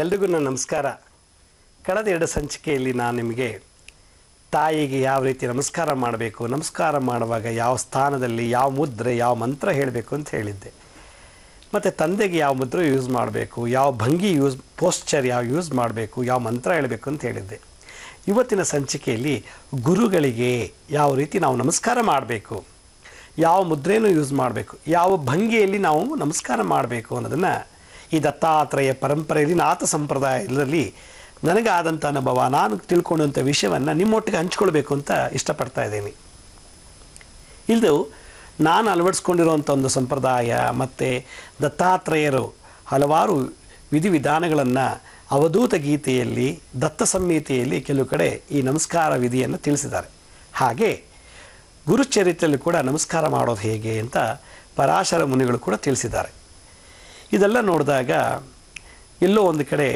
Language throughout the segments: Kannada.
ಎಲ್ರಿಗೂ ನನ್ನ ನಮಸ್ಕಾರ ಕಳೆದ ಎರಡು ಸಂಚಿಕೆಯಲ್ಲಿ ನಾನು ನಿಮಗೆ ತಾಯಿಗೆ ಯಾವ ರೀತಿ ನಮಸ್ಕಾರ ಮಾಡಬೇಕು ನಮಸ್ಕಾರ ಮಾಡುವಾಗ ಯಾವ ಸ್ಥಾನದಲ್ಲಿ ಯಾವ ಮುದ್ರೆ ಯಾವ ಮಂತ್ರ ಹೇಳಬೇಕು ಅಂತ ಹೇಳಿದ್ದೆ ಮತ್ತು ತಂದೆಗೆ ಯಾವ ಮುದ್ರೆ ಯೂಸ್ ಮಾಡಬೇಕು ಯಾವ ಭಂಗಿ ಯೂಸ್ ಪೋಸ್ಚರ್ ಯಾವ ಯೂಸ್ ಮಾಡಬೇಕು ಯಾವ ಮಂತ್ರ ಹೇಳಬೇಕು ಅಂತ ಹೇಳಿದ್ದೆ ಇವತ್ತಿನ ಸಂಚಿಕೆಯಲ್ಲಿ ಗುರುಗಳಿಗೆ ಯಾವ ರೀತಿ ನಾವು ನಮಸ್ಕಾರ ಮಾಡಬೇಕು ಯಾವ ಮುದ್ರೆಯೂ ಯೂಸ್ ಮಾಡಬೇಕು ಯಾವ ಭಂಗಿಯಲ್ಲಿ ನಾವು ನಮಸ್ಕಾರ ಮಾಡಬೇಕು ಅನ್ನೋದನ್ನು ಈ ದತ್ತಾತ್ರೇಯ ಪರಂಪರೆಯಲ್ಲಿ ನಾಥ ಸಂಪ್ರದಾಯದಲ್ಲಿ ನನಗಾದಂಥ ಅನುಭವ ನಾನು ತಿಳ್ಕೊಂಡಂಥ ವಿಷಯವನ್ನು ನಿಮ್ಮೊಟ್ಟಿಗೆ ಹಂಚ್ಕೊಳ್ಬೇಕು ಅಂತ ಇಷ್ಟಪಡ್ತಾ ಇದ್ದೀನಿ ಇದು ನಾನು ಅಳವಡಿಸ್ಕೊಂಡಿರುವಂಥ ಒಂದು ಸಂಪ್ರದಾಯ ಮತ್ತು ದತ್ತಾತ್ರೇಯರು ಹಲವಾರು ವಿಧಿವಿಧಾನಗಳನ್ನು ಅವಧೂತ ಗೀತೆಯಲ್ಲಿ ದತ್ತ ಸಂಹಿತೆಯಲ್ಲಿ ಕೆಲವು ಕಡೆ ಈ ನಮಸ್ಕಾರ ವಿಧಿಯನ್ನು ತಿಳಿಸಿದ್ದಾರೆ ಹಾಗೆ ಗುರುಚರಿತ್ರೆಯಲ್ಲಿ ಕೂಡ ನಮಸ್ಕಾರ ಮಾಡೋದು ಹೇಗೆ ಅಂತ ಪರಾಶರ ಮುನಿಗಳು ಕೂಡ ತಿಳಿಸಿದ್ದಾರೆ ಇದೆಲ್ಲ ನೋಡಿದಾಗ ಎಲ್ಲೋ ಒಂದು ಕಡೆ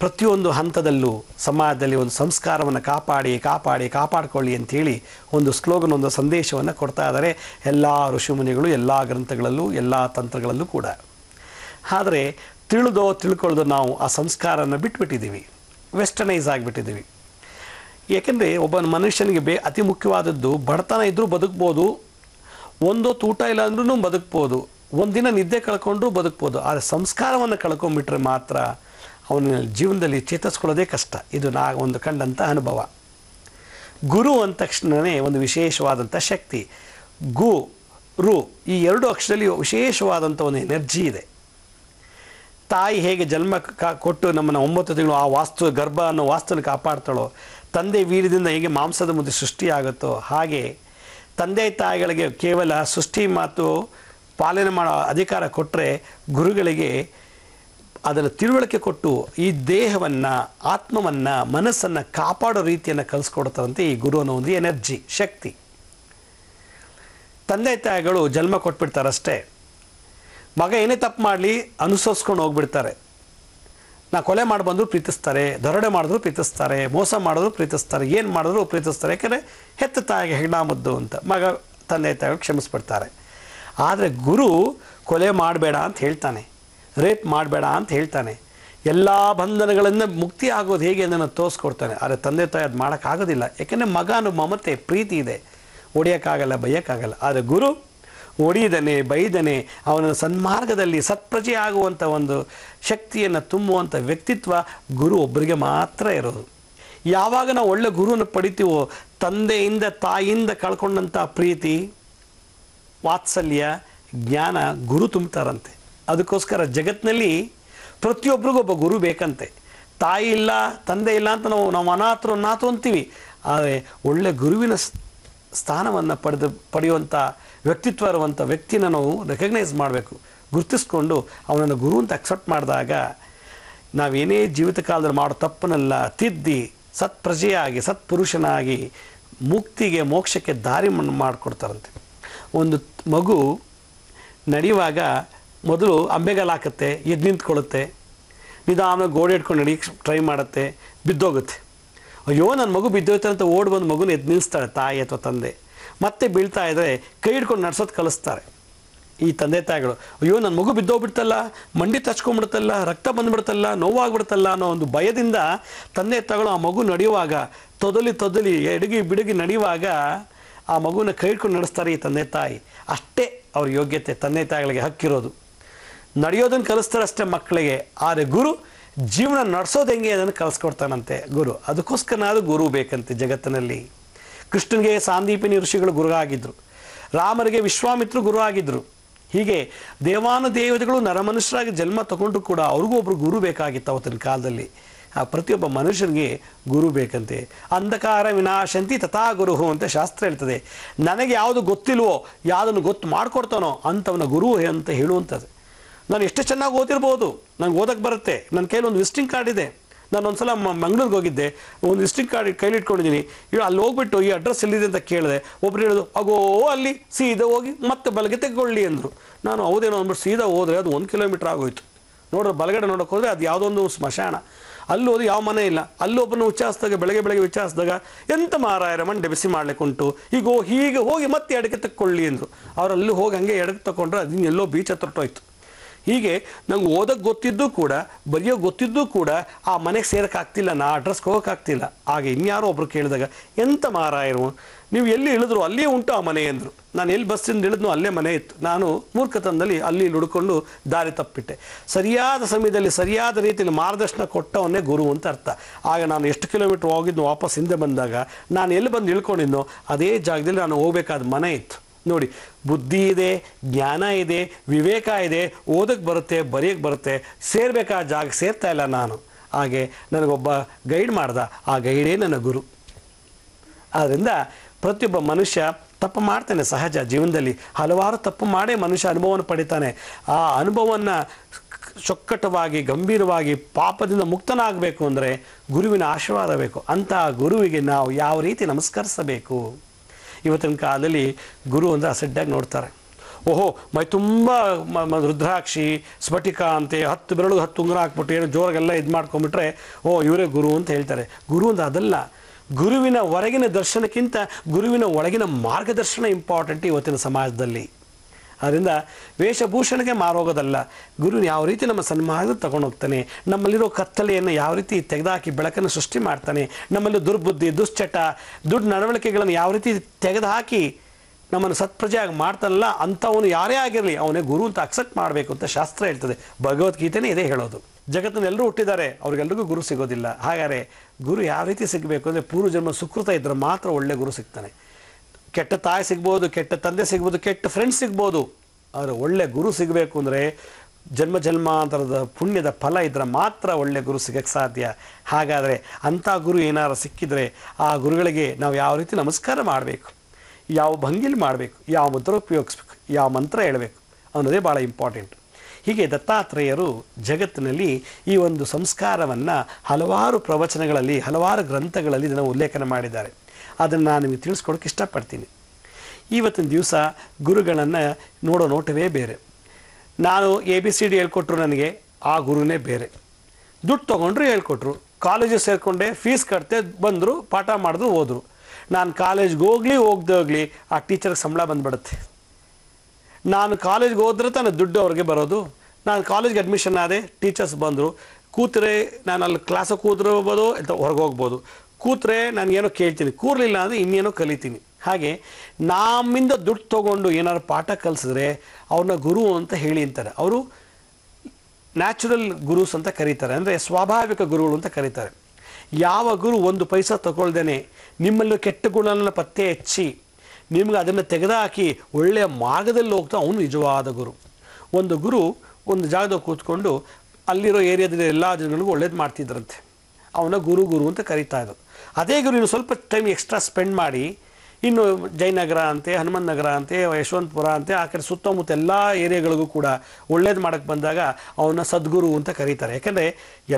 ಪ್ರತಿಯೊಂದು ಹಂತದಲ್ಲೂ ಸಮಾಜದಲ್ಲಿ ಒಂದು ಸಂಸ್ಕಾರವನ್ನು ಕಾಪಾಡಿ ಕಾಪಾಡಿ ಕಾಪಾಡಿಕೊಳ್ಳಿ ಅಂಥೇಳಿ ಒಂದು ಸ್ಲೋಗನ್ ಒಂದು ಸಂದೇಶವನ್ನು ಕೊಡ್ತಾ ಇದ್ದಾರೆ ಎಲ್ಲ ಋಷಿಮುನಿಗಳು ಎಲ್ಲ ಗ್ರಂಥಗಳಲ್ಲೂ ಎಲ್ಲ ತಂತ್ರಗಳಲ್ಲೂ ಕೂಡ ಆದರೆ ತಿಳಿದೋ ತಿಳ್ಕೊಳ್ಳೋದು ನಾವು ಆ ಸಂಸ್ಕಾರನ ಬಿಟ್ಬಿಟ್ಟಿದ್ದೀವಿ ವೆಸ್ಟರ್ನೈಸ್ ಆಗಿಬಿಟ್ಟಿದ್ದೀವಿ ಏಕೆಂದರೆ ಒಬ್ಬ ಮನುಷ್ಯನಿಗೆ ಬೇ ಅತಿ ಮುಖ್ಯವಾದದ್ದು ಬಡತನ ಇದ್ದರೂ ಬದುಕ್ಬೋದು ಒಂದು ತೂಟ ಇಲ್ಲ ಅಂದ್ರೂ ಬದುಕ್ಬೋದು ಒಂದಿನ ನಿದ್ದೆ ಕಳ್ಕೊಂಡು ಬದುಕ್ಬೋದು ಆದರೆ ಸಂಸ್ಕಾರವನ್ನು ಕಳ್ಕೊಂಡ್ಬಿಟ್ರೆ ಮಾತ್ರ ಅವನ ಜೀವನದಲ್ಲಿ ಚೇತರಿಸ್ಕೊಳ್ಳೋದೇ ಕಷ್ಟ ಇದು ನಾ ಒಂದು ಕಂಡಂಥ ಅನುಭವ ಗುರು ಅಂದ ತಕ್ಷಣವೇ ಒಂದು ವಿಶೇಷವಾದಂಥ ಶಕ್ತಿ ಗು ರು ಈ ಎರಡು ಅಕ್ಷರದಲ್ಲಿ ವಿಶೇಷವಾದಂಥ ಒಂದು ಎನರ್ಜಿ ಇದೆ ತಾಯಿ ಹೇಗೆ ಜನ್ಮ ಕಾ ಕೊಟ್ಟು ನಮ್ಮನ್ನು ಒಂಬತ್ತು ತಿಂಗಳು ಆ ವಾಸ್ತು ಗರ್ಭ ಅನ್ನೋ ವಾಸ್ತುವನ್ನು ಕಾಪಾಡ್ತಾಳೋ ತಂದೆ ವೀರ್ಯದಿಂದ ಹೇಗೆ ಮಾಂಸದ ಮುಂದೆ ಸೃಷ್ಟಿಯಾಗುತ್ತೋ ಹಾಗೆ ತಂದೆ ತಾಯಿಗಳಿಗೆ ಕೇವಲ ಸೃಷ್ಟಿ ಮಾತು ಪಾಲನೆ ಮಾಡೋ ಅಧಿಕಾರ ಕೊಟ್ಟರೆ ಗುರುಗಳಿಗೆ ಅದನ್ನು ತಿಳುವಳಿಕೆ ಕೊಟ್ಟು ಈ ದೇಹವನ್ನು ಆತ್ಮವನ್ನು ಮನಸ್ಸನ್ನು ಕಾಪಾಡೋ ರೀತಿಯನ್ನು ಕಲಿಸ್ಕೊಡ್ತಾರಂತೆ ಈ ಗುರು ಅನ್ನೋ ಒಂದು ಎನರ್ಜಿ ಶಕ್ತಿ ತಂದೆ ತಾಯಿಗಳು ಜನ್ಮ ಕೊಟ್ಬಿಡ್ತಾರಷ್ಟೇ ಮಗ ಏನೇ ತಪ್ಪು ಮಾಡಲಿ ಅನುಸರಿಸ್ಕೊಂಡು ಹೋಗ್ಬಿಡ್ತಾರೆ ನಾ ಕೊಲೆ ಮಾಡಿ ಬಂದರೂ ಪ್ರೀತಿಸ್ತಾರೆ ದರೋಡೆ ಮಾಡಿದ್ರು ಪ್ರೀತಿಸ್ತಾರೆ ಮೋಸ ಮಾಡಿದ್ರು ಪ್ರೀತಿಸ್ತಾರೆ ಏನು ಮಾಡಿದ್ರು ಪ್ರೀತಿಸ್ತಾರೆ ಯಾಕೆಂದರೆ ಹೆತ್ತ ತಾಯಿಗೆ ಹೆಣ್ಣಾಮದ್ದು ಅಂತ ಮಗ ತಂದೆ ತಾಯಿಗಳು ಕ್ಷಮಿಸ್ಬಿಡ್ತಾರೆ ಆದರೆ ಗುರು ಕೊಲೆ ಮಾಡಬೇಡ ಅಂತ ಹೇಳ್ತಾನೆ ರೇಪ್ ಮಾಡಬೇಡ ಅಂತ ಹೇಳ್ತಾನೆ ಎಲ್ಲ ಬಂಧನಗಳನ್ನು ಮುಕ್ತಿ ಆಗೋದು ಹೇಗೆ ಅದನ್ನು ತೋರಿಸ್ಕೊಡ್ತಾನೆ ಆದರೆ ತಂದೆ ತಾಯಿ ಅದು ಮಾಡೋಕ್ಕಾಗೋದಿಲ್ಲ ಯಾಕೆಂದರೆ ಮಗ ಮಮತೆ ಪ್ರೀತಿ ಇದೆ ಒಡೆಯೋಕ್ಕಾಗಲ್ಲ ಬೈಯೋಕ್ಕಾಗಲ್ಲ ಆದರೆ ಗುರು ಒಡಿದನೆ ಬೈದನೆ ಅವನ ಸನ್ಮಾರ್ಗದಲ್ಲಿ ಸತ್ಪ್ರಜೆ ಆಗುವಂಥ ಒಂದು ಶಕ್ತಿಯನ್ನು ತುಂಬುವಂಥ ವ್ಯಕ್ತಿತ್ವ ಗುರು ಒಬ್ಬರಿಗೆ ಮಾತ್ರ ಇರೋದು ಯಾವಾಗ ನಾವು ಒಳ್ಳೆ ಗುರುವನ್ನು ಪಡಿತೀವೋ ತಂದೆಯಿಂದ ತಾಯಿಯಿಂದ ಕಳ್ಕೊಂಡಂಥ ಪ್ರೀತಿ ವಾತ್ಸಲ್ಯ ಜ್ಞಾನ ಗುರು ತುಂಬ್ತಾರಂತೆ ಅದಕ್ಕೋಸ್ಕರ ಜಗತ್ತಿನಲ್ಲಿ ಪ್ರತಿಯೊಬ್ಬರಿಗೂ ಒಬ್ಬ ಗುರು ಬೇಕಂತೆ ತಾಯಿ ಇಲ್ಲ ತಂದೆ ಇಲ್ಲ ಅಂತ ನಾವು ನಾವು ಅನಾಥರು ಅನಾಥರು ಅಂತೀವಿ ಆದರೆ ಒಳ್ಳೆ ಗುರುವಿನ ಸ್ಥಾನವನ್ನು ಪಡೆದು ಪಡೆಯುವಂಥ ವ್ಯಕ್ತಿತ್ವ ಇರುವಂಥ ವ್ಯಕ್ತಿನ ನಾವು ರೆಕಗ್ನೈಸ್ ಮಾಡಬೇಕು ಗುರುತಿಸ್ಕೊಂಡು ಅವನನ್ನು ಗುರು ಅಂತ ಅಕ್ಸೆಪ್ಟ್ ಮಾಡಿದಾಗ ನಾವೇನೇ ಜೀವಿತ ಕಾಲದಲ್ಲಿ ಮಾಡೋ ತಪ್ಪನ್ನೆಲ್ಲ ತಿದ್ದಿ ಸತ್ಪ್ರಜೆಯಾಗಿ ಸತ್ಪುರುಷನಾಗಿ ಮುಕ್ತಿಗೆ ಮೋಕ್ಷಕ್ಕೆ ದಾರಿ ಮಾಡಿಕೊಡ್ತಾರಂತೆ ಒಂದು ಮಗು ನಡೆಯುವಾಗ ಮೊದಲು ಅಂಬೆಗಾಲಾಕತ್ತೆ ಎದ್ದು ನಿಂತ್ಕೊಳ್ಳುತ್ತೆ ನಿಧಾನ ಗೋಡೆ ಹಿಡ್ಕೊಂಡು ನಡಿ ಟ್ರೈ ಮಾಡುತ್ತೆ ಬಿದ್ದೋಗುತ್ತೆ ಅಯ್ಯೋ ನನ್ನ ಮಗು ಬಿದ್ದೋಯ್ತೆ ಅಂತ ಓಡ್ ಬಂದು ಮಗುನ ಎದ್ದು ನಿಲ್ಲಿಸ್ತಾಳೆ ತಾಯಿ ಅಥವಾ ತಂದೆ ಮತ್ತೆ ಬೀಳ್ತಾ ಇದ್ದರೆ ಕೈ ಹಿಡ್ಕೊಂಡು ನಡ್ಸೋದು ಕಲಿಸ್ತಾರೆ ಈ ತಂದೆ ತಾಯಿಗಳು ಅಯ್ಯೋ ನನ್ನ ಮಗು ಬಿದ್ದೋಗ್ಬಿಡ್ತಲ್ಲ ಮಂಡಿ ತಚ್ಕೊಂಡ್ಬಿಡ್ತಲ್ಲ ರಕ್ತ ಬಂದ್ಬಿಡ್ತಲ್ಲ ನೋವಾಗ್ಬಿಡ್ತಲ್ಲ ಅನ್ನೋ ಒಂದು ಭಯದಿಂದ ತಂದೆ ತಾಯಿಗಳು ಆ ಮಗು ನಡೆಯುವಾಗ ತೊದಲಿ ತೊದಲಿ ಎಡಗಿ ಬಿಡಗಿ ನಡೆಯುವಾಗ ಆ ಮಗುನ ಕೈ ನಡೆಸ್ತಾರೆ ಈ ತಂದೆ ತಾಯಿ ಅಷ್ಟೇ ಅವ್ರ ಯೋಗ್ಯತೆ ತಂದೆ ತಾಯಿಗಳಿಗೆ ಹಕ್ಕಿರೋದು ನಡೆಯೋದನ್ನು ಕಲಿಸ್ತಾರೆ ಅಷ್ಟೇ ಮಕ್ಕಳಿಗೆ ಆದರೆ ಗುರು ಜೀವನ ನಡೆಸೋದು ಹೆಂಗೆ ಅದನ್ನು ಕಲಿಸ್ಕೊಡ್ತಾನಂತೆ ಗುರು ಅದಕ್ಕೋಸ್ಕರನಾದ ಗುರು ಬೇಕಂತೆ ಜಗತ್ತಿನಲ್ಲಿ ಕೃಷ್ಣನಿಗೆ ಸಾಂದೀಪಿನಿ ಋಷಿಗಳು ಗುರು ಆಗಿದ್ದರು ರಾಮರಿಗೆ ವಿಶ್ವಾಮಿತ್ರರು ಗುರು ಆಗಿದ್ದರು ಹೀಗೆ ದೇವಾನು ದೇವತೆಗಳು ನರಮನುಷ್ಯರಾಗಿ ಜನ್ಮ ತಗೊಂಡ್ರು ಕೂಡ ಅವ್ರಿಗೂ ಒಬ್ಬರು ಗುರು ಬೇಕಾಗಿತ್ತು ಅವತ್ತಿನ ಕಾಲದಲ್ಲಿ ಆ ಪ್ರತಿಯೊಬ್ಬ ಮನುಷ್ಯನಿಗೆ ಗುರು ಬೇಕಂತೆ ಅಂಧಕಾರ ವಿನಾಶಂತಿ ತಥಾ ಗುರು ಅಂತ ಶಾಸ್ತ್ರ ಹೇಳ್ತದೆ ನನಗೆ ಯಾವುದು ಗೊತ್ತಿಲ್ವೋ ಯಾವುದನ್ನು ಗೊತ್ತು ಮಾಡಿಕೊಡ್ತಾನೋ ಅಂಥವನ ಗುರು ಅಂತ ಹೇಳುವಂಥದ್ದು ನಾನು ಎಷ್ಟು ಚೆನ್ನಾಗಿ ಓದಿರ್ಬೋದು ನನಗೆ ಓದಕ್ಕೆ ಬರುತ್ತೆ ನನ್ನ ಕೈಯಲ್ಲಿ ಒಂದು ವಿಸ್ಟಿಂಗ್ ಕಾರ್ಡ್ ಇದೆ ನಾನು ಒಂದು ಸಲ ಮಂಗ್ಳೂರಿಗೆ ಹೋಗಿದ್ದೆ ಒಂದು ವಿಸ್ಟಿಂಗ್ ಕಾರ್ಡ್ ಕೈಲಿ ಇಟ್ಕೊಂಡಿದ್ದೀನಿ ಇವಾಗ ಅಲ್ಲಿ ಹೋಗ್ಬಿಟ್ಟು ಈ ಅಡ್ರೆಸ್ ಎಲ್ಲಿದೆ ಅಂತ ಕೇಳಿದೆ ಒಬ್ರು ಹೇಳೋದು ಅಗೋ ಅಲ್ಲಿ ಸೀದಾ ಹೋಗಿ ಮತ್ತೆ ಬಲಗೆ ತೆಗೊಳ್ಳಿ ಅಂದರು ನಾನು ಹೌದೇನೋ ಅಂದ್ಬಿಟ್ಟು ಸೀದಾ ಹೋದರೆ ಅದು ಒಂದು ಕಿಲೋಮೀಟ್ರ್ ಆಗೋಯ್ತು ನೋಡಿದ್ರೆ ಬಲಗಡೆ ನೋಡೋಕೆ ಹೋದರೆ ಅದು ಯಾವುದೊಂದು ಸ್ಮಶಾನ ಅಲ್ಲಿ ಹೋದ್ರೆ ಯಾವ ಮನೆ ಇಲ್ಲ ಒಬ್ಬನ ವಿಚಾರಿಸಿದಾಗ ಬೆಳಗ್ಗೆ ಬೆಳಗ್ಗೆ ವಿಚಾರಿಸಿದಾಗ ಎಂತ ಮಾರಾಯರ ಮಂಡೆ ಬಿಸಿ ಮಾಡ್ಲಿಕ್ಕುಂಟು ಈಗ ಹೀಗೆ ಹೋಗಿ ಮತ್ತೆ ಎಡಕ್ಕೆ ತಕ್ಕೊಳ್ಳಿ ಅಂದರು ಅಲ್ಲೂ ಹೋಗಿ ಹಂಗೆ ಎಡಕ್ಕೆ ತಕೊಂಡ್ರೆ ಅದನ್ನ ಎಲ್ಲೋ ಬೀಚ ತೊಟ್ಟೋಯ್ತು ಹೀಗೆ ನಂಗೆ ಓದೋಕೆ ಗೊತ್ತಿದ್ದು ಕೂಡ ಬರೆಯೋ ಗೊತ್ತಿದ್ದೂ ಕೂಡ ಆ ಮನೆಗೆ ಸೇರೋಕ್ಕಾಗ್ತಿಲ್ಲ ನಾ ಅಡ್ರೆಸ್ಗೆ ಹೋಗೋಕ್ಕಾಗ್ತಿಲ್ಲ ಆಗ ಇನ್ಯಾರೋ ಒಬ್ರು ಕೇಳಿದಾಗ ಎಂತ ಮಾರಾಯರು ನೀವು ಎಲ್ಲಿ ಇಳಿದ್ರು ಅಲ್ಲೇ ಉಂಟು ಆ ಮನೆ ಅಂದರು ನಾನು ಎಲ್ಲಿ ಬಸ್ಸಿಂದ ಇಳಿದ್ನೋ ಅಲ್ಲೇ ಮನೆ ಇತ್ತು ನಾನು ಮೂರ್ಖತನದಲ್ಲಿ ಅಲ್ಲಿ ಹುಡ್ಕೊಂಡು ದಾರಿ ತಪ್ಪಿಟ್ಟೆ ಸರಿಯಾದ ಸಮಯದಲ್ಲಿ ಸರಿಯಾದ ರೀತಿಯಲ್ಲಿ ಮಾರ್ಗದರ್ಶನ ಕೊಟ್ಟವನ್ನೇ ಗುರು ಅಂತ ಅರ್ಥ ಆಗ ನಾನು ಎಷ್ಟು ಕಿಲೋಮೀಟ್ರ್ ಹೋಗಿದ್ದು ವಾಪಸ್ ಹಿಂದೆ ಬಂದಾಗ ನಾನು ಎಲ್ಲಿ ಬಂದು ಇಳ್ಕೊಂಡಿದ್ನೋ ಅದೇ ಜಾಗದಲ್ಲಿ ನಾನು ಹೋಗಬೇಕಾದ ಮನೆ ಇತ್ತು ನೋಡಿ ಬುದ್ಧಿ ಇದೆ ಜ್ಞಾನ ಇದೆ ವಿವೇಕ ಇದೆ ಓದಕ್ಕೆ ಬರುತ್ತೆ ಬರೆಯಕ್ಕೆ ಬರುತ್ತೆ ಸೇರಬೇಕಾ ಜಾಗ ಸೇರ್ತಾ ಇಲ್ಲ ನಾನು ಹಾಗೆ ನನಗೊಬ್ಬ ಗೈಡ್ ಮಾಡ್ದ ಆ ಗೈಡೇ ನನ್ನ ಗುರು ಆದ್ದರಿಂದ ಪ್ರತಿಯೊಬ್ಬ ಮನುಷ್ಯ ತಪ್ಪು ಮಾಡ್ತಾನೆ ಸಹಜ ಜೀವನದಲ್ಲಿ ಹಲವಾರು ತಪ್ಪು ಮಾಡೇ ಮನುಷ್ಯ ಅನುಭವವನ್ನು ಪಡಿತಾನೆ ಆ ಅನುಭವವನ್ನು ಚೊಕ್ಕಟವಾಗಿ ಗಂಭೀರವಾಗಿ ಪಾಪದಿಂದ ಮುಕ್ತನಾಗಬೇಕು ಅಂದರೆ ಗುರುವಿನ ಆಶೀರ್ವಾದ ಬೇಕು ಅಂತಹ ಗುರುವಿಗೆ ನಾವು ಯಾವ ರೀತಿ ನಮಸ್ಕರಿಸಬೇಕು ಇವತ್ತಿನ ಕಾಲದಲ್ಲಿ ಗುರು ಅಂದರೆ ಅಸಡ್ಡಾಗಿ ನೋಡ್ತಾರೆ ಓಹೋ ಮೈ ತುಂಬ ರುದ್ರಾಕ್ಷಿ ಸ್ಫಟಿಕ ಅಂತೆ ಹತ್ತು ಬೆರಳು ಹತ್ತು ಉಂಗುರ ಹಾಕ್ಬಿಟ್ಟು ಏನೋ ಜೋರಾಗೆಲ್ಲ ಇದು ಮಾಡ್ಕೊಂಬಿಟ್ರೆ ಓ ಇವರೇ ಗುರು ಅಂತ ಹೇಳ್ತಾರೆ ಗುರು ಅಂದ್ರೆ ಅದಲ್ಲ ಗುರುವಿನ ಹೊರಗಿನ ದರ್ಶನಕ್ಕಿಂತ ಗುರುವಿನ ಒಳಗಿನ ಮಾರ್ಗದರ್ಶನ ಇಂಪಾರ್ಟೆಂಟ್ ಇವತ್ತಿನ ಸಮಾಜದಲ್ಲಿ ಆದ್ದರಿಂದ ವೇಷಭೂಷಣಕ್ಕೆ ಮಾರೋಗೋದಲ್ಲ ಗುರು ಯಾವ ರೀತಿ ನಮ್ಮ ಸನ್ಮಾರ್ಗ ತಗೊಂಡೋಗ್ತಾನೆ ನಮ್ಮಲ್ಲಿರೋ ಕತ್ತಲೆಯನ್ನು ಯಾವ ರೀತಿ ತೆಗೆದಾಕಿ ಬೆಳಕನ್ನು ಸೃಷ್ಟಿ ಮಾಡ್ತಾನೆ ನಮ್ಮಲ್ಲಿ ದುರ್ಬುದ್ಧಿ ದುಶ್ಚಟ ದುಡ್ಡು ನಡವಳಿಕೆಗಳನ್ನು ಯಾವ ರೀತಿ ತೆಗೆದುಹಾಕಿ ನಮ್ಮನ್ನು ಸತ್ಪ್ರಜೆಯಾಗಿ ಮಾಡ್ತಾನಲ್ಲ ಅಂಥವನು ಯಾರೇ ಆಗಿರಲಿ ಅವನೇ ಗುರು ಅಂತ ಅಕ್ಸೆಪ್ಟ್ ಮಾಡಬೇಕು ಅಂತ ಶಾಸ್ತ್ರ ಹೇಳ್ತದೆ ಭಗವದ್ಗೀತೆನೇ ಇದೇ ಹೇಳೋದು ಜಗತ್ತನ್ನೆಲ್ಲರೂ ಎಲ್ಲರೂ ಹುಟ್ಟಿದ್ದಾರೆ ಅವ್ರಿಗೆಲ್ಲರಿಗೂ ಗುರು ಸಿಗೋದಿಲ್ಲ ಹಾಗಾದರೆ ಗುರು ಯಾವ ರೀತಿ ಸಿಗಬೇಕು ಅಂದರೆ ಪೂರ್ವಜನ್ಮ ಸುಕೃತ ಇದ್ದರೆ ಮಾತ್ರ ಒಳ್ಳೆ ಗುರು ಸಿಗ್ತಾನೆ ಕೆಟ್ಟ ತಾಯಿ ಸಿಗ್ಬೋದು ಕೆಟ್ಟ ತಂದೆ ಸಿಗ್ಬೋದು ಕೆಟ್ಟ ಫ್ರೆಂಡ್ಸ್ ಸಿಗ್ಬೋದು ಆದರೆ ಒಳ್ಳೆ ಗುರು ಸಿಗಬೇಕು ಅಂದರೆ ಜನ್ಮ ಜನ್ಮಾಂತರದ ಪುಣ್ಯದ ಫಲ ಇದ್ದರೆ ಮಾತ್ರ ಒಳ್ಳೆ ಗುರು ಸಿಗಕ್ಕೆ ಸಾಧ್ಯ ಹಾಗಾದರೆ ಅಂಥ ಗುರು ಏನಾದ್ರು ಸಿಕ್ಕಿದರೆ ಆ ಗುರುಗಳಿಗೆ ನಾವು ಯಾವ ರೀತಿ ನಮಸ್ಕಾರ ಮಾಡಬೇಕು ಯಾವ ಭಂಗಿಲಿ ಮಾಡಬೇಕು ಯಾವ ಮಂತ್ರ ಉಪಯೋಗಿಸ್ಬೇಕು ಯಾವ ಮಂತ್ರ ಹೇಳಬೇಕು ಅನ್ನೋದೇ ಭಾಳ ಇಂಪಾರ್ಟೆಂಟ್ ಹೀಗೆ ದತ್ತಾತ್ರೇಯರು ಜಗತ್ತಿನಲ್ಲಿ ಈ ಒಂದು ಸಂಸ್ಕಾರವನ್ನು ಹಲವಾರು ಪ್ರವಚನಗಳಲ್ಲಿ ಹಲವಾರು ಗ್ರಂಥಗಳಲ್ಲಿ ಇದನ್ನು ಉಲ್ಲೇಖನ ಮಾಡಿದ್ದಾರೆ ಅದನ್ನು ನಾನು ನಿಮಗೆ ತಿಳಿಸ್ಕೊಡೋಕೆ ಇಷ್ಟಪಡ್ತೀನಿ ಇವತ್ತಿನ ದಿವಸ ಗುರುಗಳನ್ನು ನೋಡೋ ನೋಟವೇ ಬೇರೆ ನಾನು ಎ ಬಿ ಸಿ ಡಿ ಹೇಳ್ಕೊಟ್ರು ನನಗೆ ಆ ಗುರುನೇ ಬೇರೆ ದುಡ್ಡು ತೊಗೊಂಡ್ರು ಹೇಳ್ಕೊಟ್ರು ಕಾಲೇಜಿಗೆ ಸೇರಿಕೊಂಡೆ ಫೀಸ್ ಕಟ್ತೆ ಬಂದರು ಪಾಠ ಮಾಡಿದ್ರು ಹೋದರು ನಾನು ಕಾಲೇಜ್ಗೆ ಹೋಗಲಿ ಹೋಗದೆ ಹೋಗಲಿ ಆ ಟೀಚರ್ಗೆ ಸಂಬಳ ಬಂದುಬಿಡುತ್ತೆ ನಾನು ಕಾಲೇಜ್ಗೆ ಹೋದ್ರೆ ತಾನು ದುಡ್ಡು ಅವ್ರಿಗೆ ಬರೋದು ನಾನು ಕಾಲೇಜ್ಗೆ ಅಡ್ಮಿಷನ್ ಆದರೆ ಟೀಚರ್ಸ್ ಬಂದರು ಕೂತರೆ ನಾನು ಅಲ್ಲಿ ಕ್ಲಾಸಿಗೆ ಹೋಗ್ಬೋದು ಅಥವಾ ಹೊರಗೆ ಹೋಗ್ಬೋದು ಕೂತ್ರೆ ನಾನು ಏನೋ ಕೇಳ್ತೀನಿ ಕೂರಲಿಲ್ಲ ಅಂದರೆ ಇನ್ನೇನೋ ಕಲಿತೀನಿ ಹಾಗೆ ನಮ್ಮಿಂದ ದುಡ್ಡು ತೊಗೊಂಡು ಏನಾದ್ರು ಪಾಠ ಕಲಿಸಿದ್ರೆ ಅವ್ರನ್ನ ಗುರು ಅಂತ ಹೇಳಿ ಅಂತಾರೆ ಅವರು ನ್ಯಾಚುರಲ್ ಗುರುಸ್ ಅಂತ ಕರೀತಾರೆ ಅಂದರೆ ಸ್ವಾಭಾವಿಕ ಗುರುಗಳು ಅಂತ ಕರೀತಾರೆ ಯಾವ ಗುರು ಒಂದು ಪೈಸಾ ತಗೊಳ್ದೇನೆ ನಿಮ್ಮಲ್ಲಿ ಕೆಟ್ಟ ಗುಣನ ಪತ್ತೆ ಹಚ್ಚಿ ನಿಮ್ಗೆ ಅದನ್ನು ತೆಗೆದುಹಾಕಿ ಒಳ್ಳೆಯ ಮಾರ್ಗದಲ್ಲಿ ಹೋಗ್ತಾ ಅವನು ನಿಜವಾದ ಗುರು ಒಂದು ಗುರು ಒಂದು ಜಾಗದಾಗ ಕೂತ್ಕೊಂಡು ಅಲ್ಲಿರೋ ಏರಿಯಾದಲ್ಲಿ ಎಲ್ಲ ಜನಗಳಿಗೂ ಒಳ್ಳೇದು ಮಾಡ್ತಿದ್ರಂತೆ ಅವನ ಗುರು ಗುರು ಅಂತ ಕರೀತಾ ಇದ್ದರು ಅದೇ ಗುರು ಸ್ವಲ್ಪ ಟೈಮ್ ಎಕ್ಸ್ಟ್ರಾ ಸ್ಪೆಂಡ್ ಮಾಡಿ ಇನ್ನು ಜಯನಗರ ಅಂತೆ ಹನುಮನ್ ನಗರ ಅಂತೆ ಯಶವಂತಪುರ ಅಂತೆ ಆ ಕಡೆ ಸುತ್ತಮುತ್ತ ಎಲ್ಲ ಏರಿಯಾಗಳಿಗೂ ಕೂಡ ಒಳ್ಳೇದು ಮಾಡೋಕ್ಕೆ ಬಂದಾಗ ಅವನ್ನ ಸದ್ಗುರು ಅಂತ ಕರೀತಾರೆ ಯಾಕೆಂದರೆ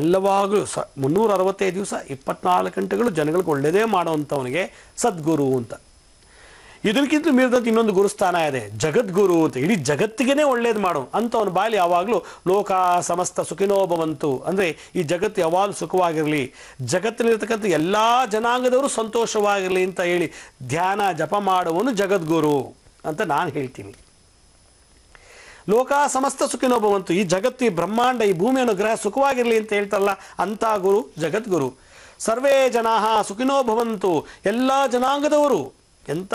ಎಲ್ಲವಾಗಲೂ ಸ ಮುನ್ನೂರ ಅರವತ್ತೈದು ದಿವಸ ಇಪ್ಪತ್ನಾಲ್ಕು ಗಂಟೆಗಳು ಜನಗಳಿಗೆ ಒಳ್ಳೆಯದೇ ಮಾಡೋವಂಥವನಿಗೆ ಸದ್ಗುರು ಅಂತ ಇದಕ್ಕಿಂತ ಮೀರಿದಂತ ಇನ್ನೊಂದು ಗುರುಸ್ಥಾನ ಇದೆ ಜಗದ್ಗುರು ಅಂತ ಇಡೀ ಜಗತ್ತಿಗೇನೆ ಒಳ್ಳೇದು ಮಾಡು ಅಂತ ಅವನ ಬಾಲಿ ಯಾವಾಗಲೂ ಲೋಕ ಸಮಸ್ತ ಸುಖಿನೋಭವಂತು ಅಂದರೆ ಈ ಜಗತ್ತು ಯಾವಾಗಲೂ ಸುಖವಾಗಿರಲಿ ಜಗತ್ತಿನಲ್ಲಿರ್ತಕ್ಕಂಥ ಎಲ್ಲ ಜನಾಂಗದವರು ಸಂತೋಷವಾಗಿರಲಿ ಅಂತ ಹೇಳಿ ಧ್ಯಾನ ಜಪ ಮಾಡುವನು ಜಗದ್ಗುರು ಅಂತ ನಾನು ಹೇಳ್ತೀನಿ ಲೋಕ ಸಮಸ್ತ ಸುಖಿನೋಭವಂತು ಈ ಜಗತ್ತು ಈ ಬ್ರಹ್ಮಾಂಡ ಈ ಭೂಮಿಯನ್ನು ಗ್ರಹ ಸುಖವಾಗಿರಲಿ ಅಂತ ಹೇಳ್ತಾರಲ್ಲ ಅಂಥ ಗುರು ಜಗದ್ಗುರು ಸರ್ವೇ ಜನಾ ಸುಖಿನೋ ಭವಂತು ಎಲ್ಲ ಜನಾಂಗದವರು ಎಂಥ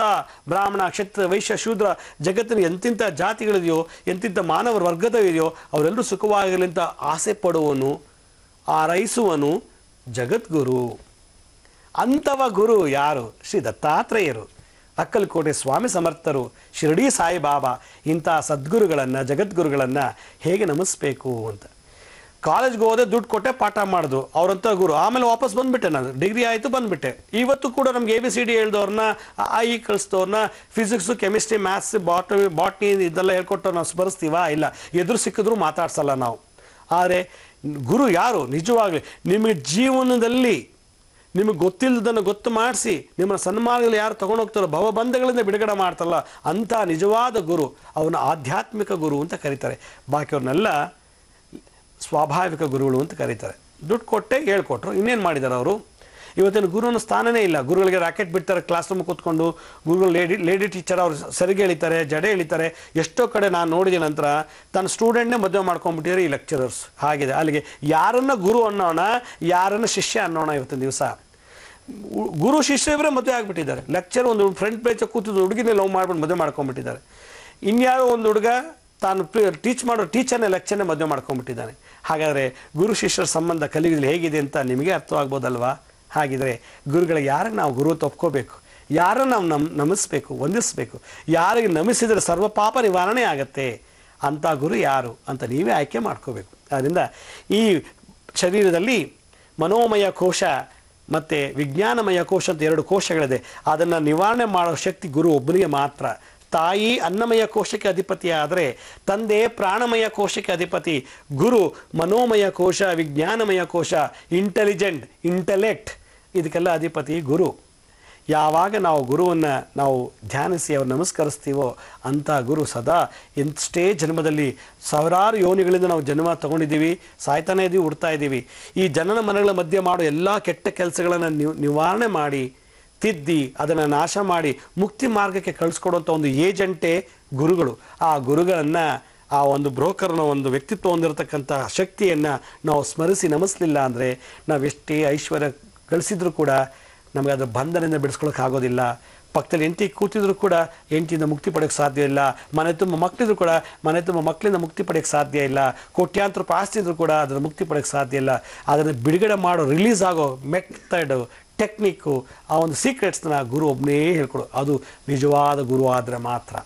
ಬ್ರಾಹ್ಮಣ ಕ್ಷತ್ರ ವೈಶ್ಯ ಶೂದ್ರ ಜಗತ್ತಿನ ಎಂತಿಂಥ ಜಾತಿಗಳಿದೆಯೋ ಎಂತಿಂಥ ಮಾನವರ ವರ್ಗದವಿದೆಯೋ ಅವರೆಲ್ಲರೂ ಸುಖವಾಗಿರಲಿ ಅಂತ ಆಸೆ ಪಡುವನು ಆರೈಸುವನು ಜಗದ್ಗುರು ಅಂಥವ ಗುರು ಯಾರು ಶ್ರೀ ದತ್ತಾತ್ರೇಯರು ಅಕ್ಕಲಕೋಟೆ ಸ್ವಾಮಿ ಸಮರ್ಥರು ಶಿರಡಿ ಸಾಯಿಬಾಬಾ ಇಂಥ ಸದ್ಗುರುಗಳನ್ನು ಜಗದ್ಗುರುಗಳನ್ನು ಹೇಗೆ ನಮಿಸ್ಬೇಕು ಅಂತ ಕಾಲೇಜ್ಗೆ ಹೋದೆ ದುಡ್ಡು ಕೊಟ್ಟೆ ಪಾಠ ಮಾಡಿದ್ರು ಅವರಂತ ಗುರು ಆಮೇಲೆ ವಾಪಸ್ ಬಂದುಬಿಟ್ಟೆ ನಾನು ಡಿಗ್ರಿ ಆಯಿತು ಬಂದುಬಿಟ್ಟೆ ಇವತ್ತು ಕೂಡ ನಮ್ಗೆ ಎ ಬಿ ಸಿ ಡಿ ಹೇಳಿದವ್ರನ್ನ ಆ ಇ ಕಳಿಸ್ದವ್ರನ್ನ physics chemistry maths botany botany ಇದೆಲ್ಲ ಹೇಳ್ಕೊಟ್ಟು ನಾವು ಸ್ಮರಿಸ್ತೀವಾ ಇಲ್ಲ ಎದುರು ಸಿಕ್ಕಿದ್ರು ಮಾತಾಡ್ಸಲ್ಲ ನಾವು ಆದರೆ ಗುರು ಯಾರು ನಿಜವಾಗಲಿ ನಿಮಗೆ ಜೀವನದಲ್ಲಿ ನಿಮಗೆ ಗೊತ್ತಿಲ್ಲದನ್ನು ಗೊತ್ತು ಮಾಡಿಸಿ ನಿಮ್ಮ ಸನ್ಮಾನಗಳು ಯಾರು ಹೋಗ್ತಾರೋ ಭವಬಂಧಗಳಿಂದ ಬಿಡುಗಡೆ ಮಾಡ್ತಲ್ಲ ಅಂಥ ನಿಜವಾದ ಗುರು ಅವನ ಆಧ್ಯಾತ್ಮಿಕ ಗುರು ಅಂತ ಕರೀತಾರೆ ಬಾಕಿಯವ್ರನ್ನೆಲ್ಲ ಸ್ವಾಭಾವಿಕ ಗುರುಗಳು ಅಂತ ಕರೀತಾರೆ ದುಡ್ಡು ಕೊಟ್ಟೆ ಹೇಳ್ಕೊಟ್ರು ಇನ್ನೇನು ಮಾಡಿದ್ದಾರೆ ಅವರು ಇವತ್ತಿನ ಗುರುವಿನ ಸ್ಥಾನನೇ ಇಲ್ಲ ಗುರುಗಳಿಗೆ ರಾಕೆಟ್ ಬಿಡ್ತಾರೆ ಕ್ಲಾಸ್ ರೂಮ್ ಕೂತ್ಕೊಂಡು ಗುರುಗಳು ಲೇಡಿ ಲೇಡಿ ಟೀಚರ್ ಅವರು ಸರಿಗೆ ಎಳಿತಾರೆ ಜಡೆ ಎಳಿತಾರೆ ಎಷ್ಟೋ ಕಡೆ ನಾನು ನೋಡಿದ ನಂತರ ತನ್ನ ಸ್ಟೂಡೆಂಟ್ನೇ ಮದುವೆ ಮಾಡ್ಕೊಂಡ್ಬಿಟ್ಟಿದ್ದಾರೆ ಈ ಲೆಕ್ಚರರ್ಸ್ ಆಗಿದೆ ಅಲ್ಲಿಗೆ ಯಾರನ್ನು ಗುರು ಅನ್ನೋಣ ಯಾರನ್ನು ಶಿಷ್ಯ ಅನ್ನೋಣ ಇವತ್ತಿನ ದಿವಸ ಗುರು ಶಿಷ್ಯ ಇವರೇ ಮದುವೆ ಆಗಿಬಿಟ್ಟಿದ್ದಾರೆ ಲೆಕ್ಚರ್ ಒಂದು ಫ್ರಂಟ್ ಪೇಜ್ ಕೂತಿದ್ದು ಹುಡುಗಿನೇ ಲವ್ ಮಾಡ್ಬಿಟ್ಟು ಮದುವೆ ಮಾಡ್ಕೊಂಬಿಟ್ಟಿದ್ದಾರೆ ಇನ್ಯಾವ ಒಂದು ಹುಡುಗ ತಾನು ಟೀಚ್ ಮಾಡೋ ಟೀಚರ್ನೇ ಲೆಕ್ಚರ್ನೇ ಮದುವೆ ಮಾಡ್ಕೊಂಬಿಟ್ಟಿದ್ದಾನೆ ಹಾಗಾದರೆ ಗುರು ಶಿಷ್ಯರ ಸಂಬಂಧ ಕಲಿಯುಗದಲ್ಲಿ ಹೇಗಿದೆ ಅಂತ ನಿಮಗೆ ಅರ್ಥವಾಗ್ಬೋದಲ್ವಾ ಹಾಗಿದರೆ ಗುರುಗಳಿಗೆ ಯಾರಿಗೆ ನಾವು ಗುರು ತಪ್ಕೋಬೇಕು ಯಾರನ್ನು ನಾವು ನಮ್ ನಮಿಸ್ಬೇಕು ವಂದಿಸಬೇಕು ಯಾರಿಗೆ ನಮಿಸಿದರೆ ಸರ್ವ ಪಾಪ ನಿವಾರಣೆ ಆಗುತ್ತೆ ಅಂಥ ಗುರು ಯಾರು ಅಂತ ನೀವೇ ಆಯ್ಕೆ ಮಾಡ್ಕೋಬೇಕು ಆದ್ದರಿಂದ ಈ ಶರೀರದಲ್ಲಿ ಮನೋಮಯ ಕೋಶ ಮತ್ತು ವಿಜ್ಞಾನಮಯ ಕೋಶ ಅಂತ ಎರಡು ಕೋಶಗಳಿದೆ ಅದನ್ನು ನಿವಾರಣೆ ಮಾಡೋ ಶಕ್ತಿ ಗುರು ಒಬ್ಬನಿಗೆ ಮಾತ್ರ ತಾಯಿ ಅನ್ನಮಯ ಕೋಶಕ್ಕೆ ಅಧಿಪತಿ ಆದರೆ ತಂದೆ ಪ್ರಾಣಮಯ ಕೋಶಕ್ಕೆ ಅಧಿಪತಿ ಗುರು ಮನೋಮಯ ಕೋಶ ವಿಜ್ಞಾನಮಯ ಕೋಶ ಇಂಟೆಲಿಜೆಂಟ್ ಇಂಟೆಲೆಕ್ಟ್ ಇದಕ್ಕೆಲ್ಲ ಅಧಿಪತಿ ಗುರು ಯಾವಾಗ ನಾವು ಗುರುವನ್ನು ನಾವು ಧ್ಯಾನಿಸಿ ಅವ್ರು ನಮಸ್ಕರಿಸ್ತೀವೋ ಅಂಥ ಗುರು ಸದಾ ಇಂಥಷ್ಟೇ ಜನ್ಮದಲ್ಲಿ ಸಾವಿರಾರು ಯೋನಿಗಳಿಂದ ನಾವು ಜನ್ಮ ತಗೊಂಡಿದ್ದೀವಿ ಸಾಯ್ತಾನೇ ಇದ್ದೀವಿ ಹುಡ್ತಾ ಇದ್ದೀವಿ ಈ ಜನನ ಮನಗಳ ಮಧ್ಯೆ ಮಾಡೋ ಎಲ್ಲ ಕೆಟ್ಟ ಕೆಲಸಗಳನ್ನು ನಿವಾರಣೆ ಮಾಡಿ ತಿದ್ದಿ ಅದನ್ನು ನಾಶ ಮಾಡಿ ಮುಕ್ತಿ ಮಾರ್ಗಕ್ಕೆ ಕಳಿಸ್ಕೊಡುವಂಥ ಒಂದು ಏಜೆಂಟೇ ಗುರುಗಳು ಆ ಗುರುಗಳನ್ನು ಆ ಒಂದು ಬ್ರೋಕರ್ನ ಒಂದು ವ್ಯಕ್ತಿತ್ವ ಹೊಂದಿರತಕ್ಕಂಥ ಶಕ್ತಿಯನ್ನು ನಾವು ಸ್ಮರಿಸಿ ನಮಿಸಲಿಲ್ಲ ಅಂದರೆ ನಾವೆಷ್ಟೇ ಐಶ್ವರ್ಯ ಗಳಿಸಿದ್ರೂ ಕೂಡ ನಮಗೆ ಅದರ ಬಂಧನದಿಂದ ಆಗೋದಿಲ್ಲ ಪಕ್ಕದಲ್ಲಿ ಎಂಟಿ ಕೂತಿದ್ರು ಕೂಡ ಎಂಟಿಯಿಂದ ಮುಕ್ತಿ ಪಡೆಯೋಕ್ಕೆ ಸಾಧ್ಯ ಇಲ್ಲ ಮನೆ ತುಂಬ ಮಕ್ಕಳಿದ್ರು ಕೂಡ ಮನೆ ತುಂಬ ಮಕ್ಕಳಿಂದ ಮುಕ್ತಿ ಪಡೆಯೋಕ್ಕೆ ಸಾಧ್ಯ ಇಲ್ಲ ಕೋಟ್ಯಾಂತರ ಪಾಸ್ತಿದ್ರು ಕೂಡ ಅದನ್ನು ಮುಕ್ತಿ ಪಡೆಯೋಕ್ಕೆ ಸಾಧ್ಯ ಇಲ್ಲ ಅದನ್ನು ಬಿಡುಗಡೆ ಮಾಡೋ ರಿಲೀಸ್ ಆಗೋ ಮೆಥಡ್ ಟೆಕ್ನಿಕ್ಕು ಆ ಒಂದು ಸೀಕ್ರೆಟ್ಸ್ನ ಗುರು ಒಬ್ಬನೇ ಹೇಳ್ಕೊಡು ಅದು ನಿಜವಾದ ಗುರು ಆದರೆ ಮಾತ್ರ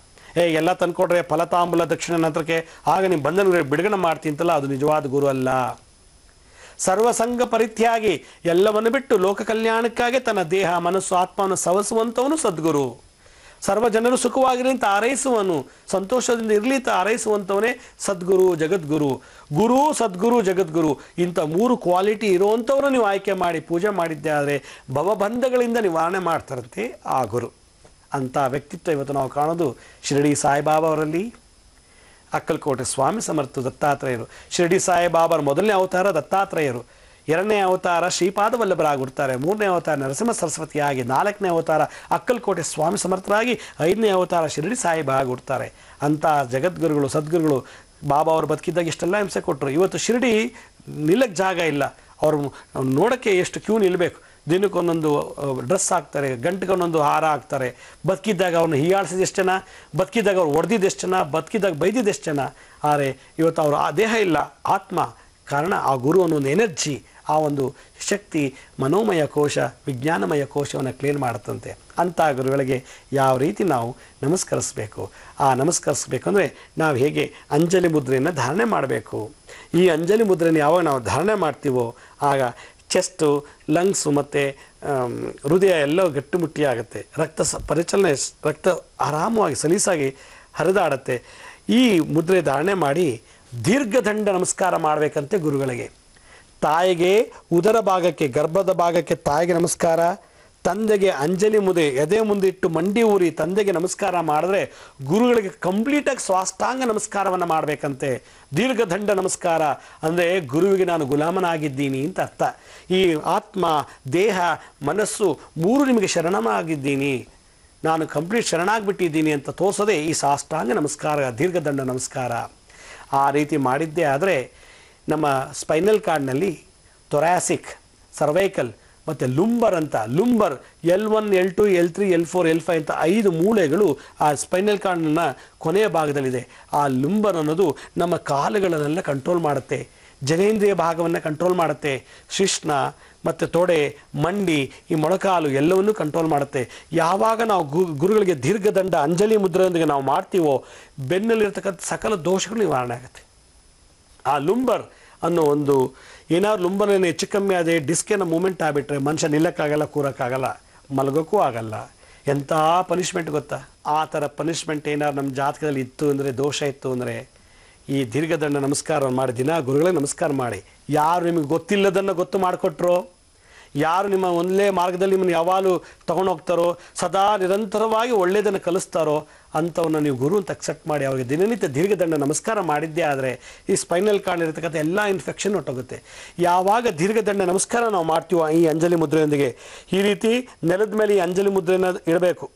ಏ ಎಲ್ಲ ತಂದ್ಕೊಟ್ರೆ ಫಲತಾಂಬುಲ ದಕ್ಷಿಣ ನಂತರಕ್ಕೆ ಆಗ ನಿಮ್ಮ ಬಂಧನ ಬಿಡುಗಡೆ ಅಂತಲ್ಲ ಅದು ನಿಜವಾದ ಗುರು ಅಲ್ಲ ಸರ್ವಸಂಗ ಪರಿತ್ಯಾಗಿ ಎಲ್ಲವನ್ನು ಬಿಟ್ಟು ಲೋಕ ಕಲ್ಯಾಣಕ್ಕಾಗಿ ತನ್ನ ದೇಹ ಮನಸ್ಸು ಆತ್ಮವನ್ನು ಸವಸುವಂಥವನು ಸದ್ಗುರು ಸರ್ವ ಜನರು ಸುಖವಾಗಿರಿ ಅಂತ ಆರೈಸುವನು ಸಂತೋಷದಿಂದ ಇರಲಿ ಅಂತ ಆರೈಸುವಂಥವನೇ ಸದ್ಗುರು ಜಗದ್ಗುರು ಗುರು ಸದ್ಗುರು ಜಗದ್ಗುರು ಇಂಥ ಮೂರು ಕ್ವಾಲಿಟಿ ಇರುವಂಥವ್ರನ್ನ ನೀವು ಆಯ್ಕೆ ಮಾಡಿ ಪೂಜೆ ಮಾಡಿದ್ದೆ ಆದರೆ ಭವಬಂಧಗಳಿಂದ ನಿವಾರಣೆ ಮಾಡ್ತಾರಂತೆ ಆ ಗುರು ಅಂಥ ವ್ಯಕ್ತಿತ್ವ ಇವತ್ತು ನಾವು ಕಾಣೋದು ಶಿರಡಿ ಸಾಯಿಬಾಬಾ ಅವರಲ್ಲಿ ಅಕ್ಕಲ್ಕೋಟೆ ಸ್ವಾಮಿ ಸಮರ್ಥ ದತ್ತಾತ್ರೇಯರು ಶಿರಡಿ ಸಾಯಿಬಾಬಾರ ಮೊದಲನೇ ಅವತಾರ ದತ್ತಾತ್ರೇಯರು ಎರಡನೇ ಅವತಾರ ಶ್ರೀಪಾದವಲ್ಲಭರಾಗಿಬಿಡ್ತಾರೆ ಮೂರನೇ ಅವತಾರ ನರಸಿಂಹ ಸರಸ್ವತಿಯಾಗಿ ನಾಲ್ಕನೇ ಅವತಾರ ಅಕ್ಕಲ್ಕೋಟೆ ಸ್ವಾಮಿ ಸಮರ್ಥರಾಗಿ ಐದನೇ ಅವತಾರ ಶಿರಡಿ ಸಾಹೇಬ ಆಗಿಬಿಡ್ತಾರೆ ಅಂಥ ಜಗದ್ಗುರುಗಳು ಸದ್ಗುರುಗಳು ಬಾಬಾ ಅವರು ಬದುಕಿದ್ದಾಗ ಇಷ್ಟೆಲ್ಲ ಹಿಂಸೆ ಕೊಟ್ಟರು ಇವತ್ತು ಶಿರಡಿ ನಿಲ್ಲಕ್ಕೆ ಜಾಗ ಇಲ್ಲ ಅವರು ನೋಡೋಕ್ಕೆ ಎಷ್ಟು ಕ್ಯೂ ನಿಲ್ಲಬೇಕು ದಿನಕ್ಕೊಂದೊಂದು ಡ್ರೆಸ್ ಹಾಕ್ತಾರೆ ಗಂಟೆಗೊಂದೊಂದು ಹಾರ ಹಾಕ್ತಾರೆ ಬದುಕಿದ್ದಾಗ ಅವ್ರನ್ನ ಹೀಯಾಳಿಸಿದ ಎಷ್ಟು ಜನ ಬದುಕಿದ್ದಾಗ ಅವ್ರು ಒಡೆದಿದ್ದು ಎಷ್ಟು ಜನ ಬದುಕಿದ್ದಾಗ ಬೈದಿದ್ದು ಎಷ್ಟು ಜನ ಆದರೆ ಇವತ್ತು ಅವರು ಆ ದೇಹ ಇಲ್ಲ ಆತ್ಮ ಕಾರಣ ಆ ಗುರು ಅನ್ನೋ ಒಂದು ಎನರ್ಜಿ ಆ ಒಂದು ಶಕ್ತಿ ಮನೋಮಯ ಕೋಶ ವಿಜ್ಞಾನಮಯ ಕೋಶವನ್ನು ಕ್ಲೀನ್ ಮಾಡುತ್ತಂತೆ ಅಂಥ ಗುರುಗಳಿಗೆ ಯಾವ ರೀತಿ ನಾವು ನಮಸ್ಕರಿಸಬೇಕು ಆ ನಮಸ್ಕರಿಸಬೇಕು ಅಂದರೆ ನಾವು ಹೇಗೆ ಅಂಜಲಿ ಮುದ್ರೆಯನ್ನು ಧಾರಣೆ ಮಾಡಬೇಕು ಈ ಅಂಜಲಿ ಮುದ್ರೆಯನ್ನು ಯಾವಾಗ ನಾವು ಧಾರಣೆ ಮಾಡ್ತೀವೋ ಆಗ ಚೆಸ್ಟು ಲಂಗ್ಸು ಮತ್ತು ಹೃದಯ ಎಲ್ಲ ಗಟ್ಟುಮುಟ್ಟಿಯಾಗುತ್ತೆ ರಕ್ತ ಸ ಪರಿಚಲನೆ ರಕ್ತ ಆರಾಮವಾಗಿ ಸಲೀಸಾಗಿ ಹರಿದಾಡುತ್ತೆ ಈ ಮುದ್ರೆ ಧಾರಣೆ ಮಾಡಿ ದೀರ್ಘದಂಡ ನಮಸ್ಕಾರ ಮಾಡಬೇಕಂತೆ ಗುರುಗಳಿಗೆ ತಾಯಿಗೆ ಉದರ ಭಾಗಕ್ಕೆ ಗರ್ಭದ ಭಾಗಕ್ಕೆ ತಾಯಿಗೆ ನಮಸ್ಕಾರ ತಂದೆಗೆ ಅಂಜಲಿ ಮುದೆ ಎದೆ ಮುಂದಿಟ್ಟು ಮಂಡಿ ಊರಿ ತಂದೆಗೆ ನಮಸ್ಕಾರ ಮಾಡಿದ್ರೆ ಗುರುಗಳಿಗೆ ಕಂಪ್ಲೀಟಾಗಿ ಸ್ವಾಷ್ಟಾಂಗ ನಮಸ್ಕಾರವನ್ನು ಮಾಡಬೇಕಂತೆ ದೀರ್ಘದಂಡ ನಮಸ್ಕಾರ ಅಂದರೆ ಗುರುವಿಗೆ ನಾನು ಗುಲಾಮನಾಗಿದ್ದೀನಿ ಅಂತ ಅರ್ಥ ಈ ಆತ್ಮ ದೇಹ ಮನಸ್ಸು ಮೂರು ನಿಮಗೆ ಶರಣಮಾಗಿದ್ದೀನಿ ನಾನು ಕಂಪ್ಲೀಟ್ ಶರಣಾಗಿಬಿಟ್ಟಿದ್ದೀನಿ ಅಂತ ತೋರಿಸೋದೇ ಈ ಸಾಷ್ಟಾಂಗ ನಮಸ್ಕಾರ ದೀರ್ಘದಂಡ ನಮಸ್ಕಾರ ಆ ರೀತಿ ಮಾಡಿದ್ದೇ ಆದರೆ ನಮ್ಮ ಸ್ಪೈನಲ್ ಕಾರ್ಡ್ನಲ್ಲಿ ತೊರಾಸಿಕ್ ಸರ್ವೈಕಲ್ ಮತ್ತು ಲುಂಬರ್ ಅಂತ lumbar L one L two L three L four L five ಅಂತ ಐದು ಮೂಳೆಗಳು ಆ ಸ್ಪೈನಲ್ ಕಾರ್ಡ್ನ ಕೊನೆಯ ಭಾಗದಲ್ಲಿದೆ ಆ ಲುಂಬರ್ ಅನ್ನೋದು ನಮ್ಮ ಕಾಲುಗಳನ್ನೆಲ್ಲ ಕಂಟ್ರೋಲ್ ಮಾಡುತ್ತೆ ಜನೇಂದ್ರಿಯ ಭಾಗವನ್ನು ಕಂಟ್ರೋಲ್ ಮಾಡುತ್ತೆ ಶಿಷ್ಣ ಮತ್ತು ತೊಡೆ ಮಂಡಿ ಈ ಮೊಳಕಾಲು ಎಲ್ಲವನ್ನೂ ಕಂಟ್ರೋಲ್ ಮಾಡುತ್ತೆ ಯಾವಾಗ ನಾವು ಗುರುಗಳಿಗೆ ದೀರ್ಘದಂಡ ಅಂಜಲಿ ಮುದ್ರೆಯೊಂದಿಗೆ ನಾವು ಮಾಡ್ತೀವೋ ಬೆನ್ನಲ್ಲಿರ್ತಕ್ಕಂಥ ಸಕಲ ದೋಷಗಳು ನಿವಾರಣೆ ಆಗುತ್ತೆ ಆ ಲುಂಬರ್ ಅನ್ನೋ ಒಂದು ಏನಾದ್ರು ಲುಂಬನೇ ಹೆಚ್ಚು ಕಮ್ಮಿ ಆದರೆ ಡಿಸ್ಕೇನ ಮೂಮೆಂಟ್ ಆಗಿಬಿಟ್ರೆ ಮನುಷ್ಯ ನಿಲ್ಲಕ್ಕಾಗಲ್ಲ ಕೂರೋಕ್ಕಾಗಲ್ಲ ಮಲಗೋಕ್ಕೂ ಆಗಲ್ಲ ಎಂಥ ಪನಿಷ್ಮೆಂಟ್ ಗೊತ್ತಾ ಆ ಥರ ಪನಿಷ್ಮೆಂಟ್ ಏನಾದ್ರು ನಮ್ಮ ಜಾತಕದಲ್ಲಿ ಇತ್ತು ಅಂದರೆ ದೋಷ ಇತ್ತು ಅಂದರೆ ಈ ದೀರ್ಘದಂಡ ನಮಸ್ಕಾರ ಮಾಡಿ ದಿನ ಗುರುಗಳಿಗೆ ನಮಸ್ಕಾರ ಮಾಡಿ ಯಾರು ನಿಮಗೆ ಗೊತ್ತಿಲ್ಲದನ್ನು ಗೊತ್ತು ಮಾಡಿಕೊಟ್ರು ಯಾರು ನಿಮ್ಮ ಒಂದೇ ಮಾರ್ಗದಲ್ಲಿ ನಿಮ್ಮನ್ನು ಯಾವಾಗಲೂ ತಗೊಂಡು ಹೋಗ್ತಾರೋ ಸದಾ ನಿರಂತರವಾಗಿ ಒಳ್ಳೆಯದನ್ನು ಕಲಿಸ್ತಾರೋ ಅಂಥವನ್ನ ನೀವು ಗುರು ಅಂತ ಅಕ್ಸೆಪ್ಟ್ ಮಾಡಿ ಅವರಿಗೆ ದಿನನಿತ್ಯ ದೀರ್ಘದಂಡ ನಮಸ್ಕಾರ ಮಾಡಿದ್ದೇ ಆದರೆ ಈ ಸ್ಪೈನಲ್ ಇರತಕ್ಕಂಥ ಎಲ್ಲ ಇನ್ಫೆಕ್ಷನ್ ಹೊಟ್ಟೋಗುತ್ತೆ ಯಾವಾಗ ದೀರ್ಘದಂಡ ನಮಸ್ಕಾರ ನಾವು ಮಾಡ್ತೀವೋ ಈ ಅಂಜಲಿ ಮುದ್ರೆಯೊಂದಿಗೆ ಈ ರೀತಿ ನೆಲದ ಮೇಲೆ ಈ ಅಂಜಲಿ ಮುದ್ರೆಯನ್ನು ಇಡಬೇಕು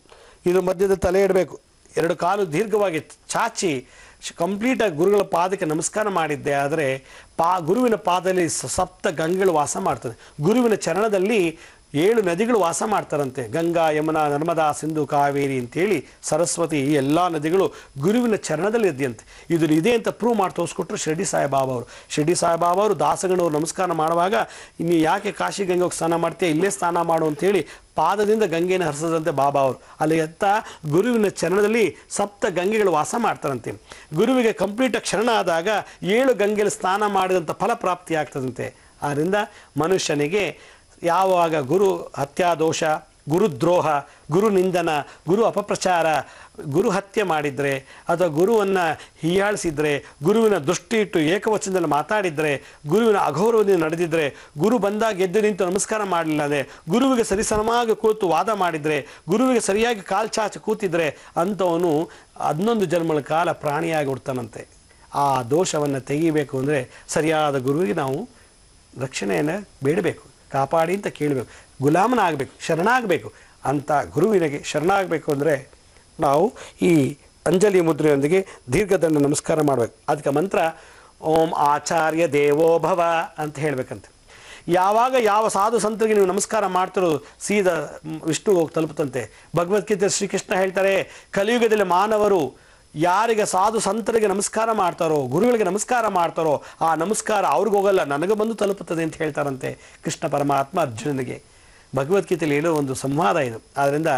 ಇದು ಮಧ್ಯದ ತಲೆ ಇಡಬೇಕು ಎರಡು ಕಾಲು ದೀರ್ಘವಾಗಿ ಚಾಚಿ ಕಂಪ್ಲೀಟಾಗಿ ಗುರುಗಳ ಪಾದಕ್ಕೆ ನಮಸ್ಕಾರ ಮಾಡಿದ್ದೆ ಆದರೆ ಪಾ ಗುರುವಿನ ಪಾದದಲ್ಲಿ ಸಪ್ತ ಗಂಗೆಗಳು ವಾಸ ಮಾಡ್ತದೆ ಗುರುವಿನ ಚರಣದಲ್ಲಿ ಏಳು ನದಿಗಳು ವಾಸ ಮಾಡ್ತಾರಂತೆ ಗಂಗಾ ಯಮುನಾ ನರ್ಮದಾ ಸಿಂಧು ಕಾವೇರಿ ಅಂತೇಳಿ ಸರಸ್ವತಿ ಈ ಎಲ್ಲ ನದಿಗಳು ಗುರುವಿನ ಚರಣದಲ್ಲಿ ಇದೆಯಂತೆ ಇದು ಇದೆ ಅಂತ ಪ್ರೂವ್ ಮಾಡಿ ತೋರಿಸ್ಕೊಟ್ರು ಶಿರಡಿ ಸಾಯಿಬಾಬಾ ಅವರು ಶಿರಡಿ ಸಾಯಿಬಾಬಾ ಅವರು ದಾಸಗಣವರು ನಮಸ್ಕಾರ ಮಾಡುವಾಗ ಇನ್ನು ಯಾಕೆ ಕಾಶಿ ಗಂಗೆಗೆ ಸ್ನಾನ ಮಾಡ್ತೀಯ ಇಲ್ಲೇ ಸ್ನಾನ ಮಾಡು ಅಂತೇಳಿ ಪಾದದಿಂದ ಗಂಗೆಯನ್ನು ಹರಿಸದಂತೆ ಬಾಬಾ ಅವರು ಅಲ್ಲಿ ಎತ್ತ ಗುರುವಿನ ಚರಣದಲ್ಲಿ ಸಪ್ತ ಗಂಗೆಗಳು ವಾಸ ಮಾಡ್ತಾರಂತೆ ಗುರುವಿಗೆ ಕಂಪ್ಲೀಟಾಗಿ ಶರಣ ಆದಾಗ ಏಳು ಗಂಗೆಯಲ್ಲಿ ಸ್ನಾನ ಮಾಡಿದಂಥ ಫಲ ಪ್ರಾಪ್ತಿ ಆಗ್ತದಂತೆ ಆದ್ದರಿಂದ ಮನುಷ್ಯನಿಗೆ ಯಾವಾಗ ಗುರು ಹತ್ಯಾದೋಷ ಗುರುದ್ರೋಹ ಗುರು ನಿಂದನ ಗುರು ಅಪಪ್ರಚಾರ ಗುರು ಹತ್ಯೆ ಮಾಡಿದರೆ ಅಥವಾ ಗುರುವನ್ನು ಹೀಯಾಳಿಸಿದರೆ ಗುರುವಿನ ದೃಷ್ಟಿ ಇಟ್ಟು ಏಕವಚನದಲ್ಲಿ ಮಾತಾಡಿದರೆ ಗುರುವಿನ ಅಗೌರವದಿಂದ ನಡೆದಿದ್ದರೆ ಗುರು ಬಂದಾಗ ಎದ್ದು ನಿಂತು ನಮಸ್ಕಾರ ಮಾಡಲಿಲ್ಲ ಅಂದರೆ ಗುರುವಿಗೆ ಸರಿಸಮವಾಗಿ ಕೂತು ವಾದ ಮಾಡಿದರೆ ಗುರುವಿಗೆ ಸರಿಯಾಗಿ ಕಾಲು ಚಾಚು ಕೂತಿದ್ರೆ ಅಂಥವನು ಹನ್ನೊಂದು ಜನ್ಮಗಳ ಕಾಲ ಪ್ರಾಣಿಯಾಗಿ ಹುಡ್ತಾನಂತೆ ಆ ದೋಷವನ್ನು ತೆಗಿಬೇಕು ಅಂದರೆ ಸರಿಯಾದ ಗುರುವಿಗೆ ನಾವು ರಕ್ಷಣೆಯನ್ನು ಬೇಡಬೇಕು ಕಾಪಾಡಿ ಅಂತ ಕೇಳಬೇಕು ಗುಲಾಮನಾಗಬೇಕು ಶರಣಾಗಬೇಕು ಅಂತ ಗುರುವಿನಗೆ ಶರಣಾಗಬೇಕು ಅಂದರೆ ನಾವು ಈ ಅಂಜಲಿ ಮುದ್ರೆಯೊಂದಿಗೆ ದೀರ್ಘದಂಡ ನಮಸ್ಕಾರ ಮಾಡಬೇಕು ಅದಕ್ಕೆ ಮಂತ್ರ ಓಂ ಆಚಾರ್ಯ ದೇವೋಭವ ಅಂತ ಹೇಳಬೇಕಂತೆ ಯಾವಾಗ ಯಾವ ಸಾಧು ಸಂತರಿಗೆ ನೀವು ನಮಸ್ಕಾರ ಮಾಡ್ತಿರೋ ಸೀದಾ ವಿಷ್ಣು ಹೋಗಿ ತಲುಪುತ್ತಂತೆ ಭಗವದ್ಗೀತೆ ಶ್ರೀಕೃಷ್ಣ ಹೇಳ್ತಾರೆ ಕಲಿಯುಗದಲ್ಲಿ ಮಾನವರು ಯಾರಿಗೆ ಸಾಧು ಸಂತರಿಗೆ ನಮಸ್ಕಾರ ಮಾಡ್ತಾರೋ ಗುರುಗಳಿಗೆ ನಮಸ್ಕಾರ ಮಾಡ್ತಾರೋ ಆ ನಮಸ್ಕಾರ ಅವ್ರಿಗೋಗಲ್ಲ ನನಗೆ ಬಂದು ತಲುಪುತ್ತದೆ ಅಂತ ಹೇಳ್ತಾರಂತೆ ಕೃಷ್ಣ ಪರಮಾತ್ಮ ಅರ್ಜುನನಿಗೆ ಭಗವದ್ಗೀತೆಯಲ್ಲಿ ಏನೋ ಒಂದು ಸಂವಾದ ಇದು ಆದ್ದರಿಂದ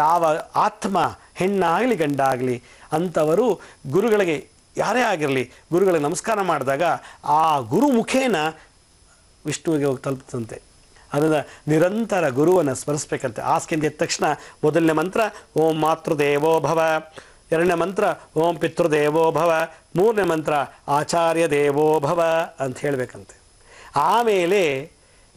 ಯಾವ ಆತ್ಮ ಹೆಣ್ಣಾಗಲಿ ಗಂಡ ಆಗಲಿ ಅಂಥವರು ಗುರುಗಳಿಗೆ ಯಾರೇ ಆಗಿರಲಿ ಗುರುಗಳಿಗೆ ನಮಸ್ಕಾರ ಮಾಡಿದಾಗ ಆ ಗುರು ಮುಖೇನ ವಿಷ್ಣುವಿಗೆ ಹೋಗಿ ತಲುಪುತ್ತಂತೆ ಅದನ್ನು ನಿರಂತರ ಗುರುವನ್ನು ಸ್ಮರಿಸ್ಬೇಕಂತೆ ಆಸ್ಕೆಂದ ತಕ್ಷಣ ಮೊದಲನೇ ಮಂತ್ರ ಓಂ ಮಾತೃದೇವೋ ಭವ ಎರಡನೇ ಮಂತ್ರ ಓಂ ಪಿತೃದೇವೋ ಭವ ಮೂರನೇ ಮಂತ್ರ ಆಚಾರ್ಯ ದೇವೋ ಭವ ಅಂತ ಹೇಳಬೇಕಂತೆ ಆಮೇಲೆ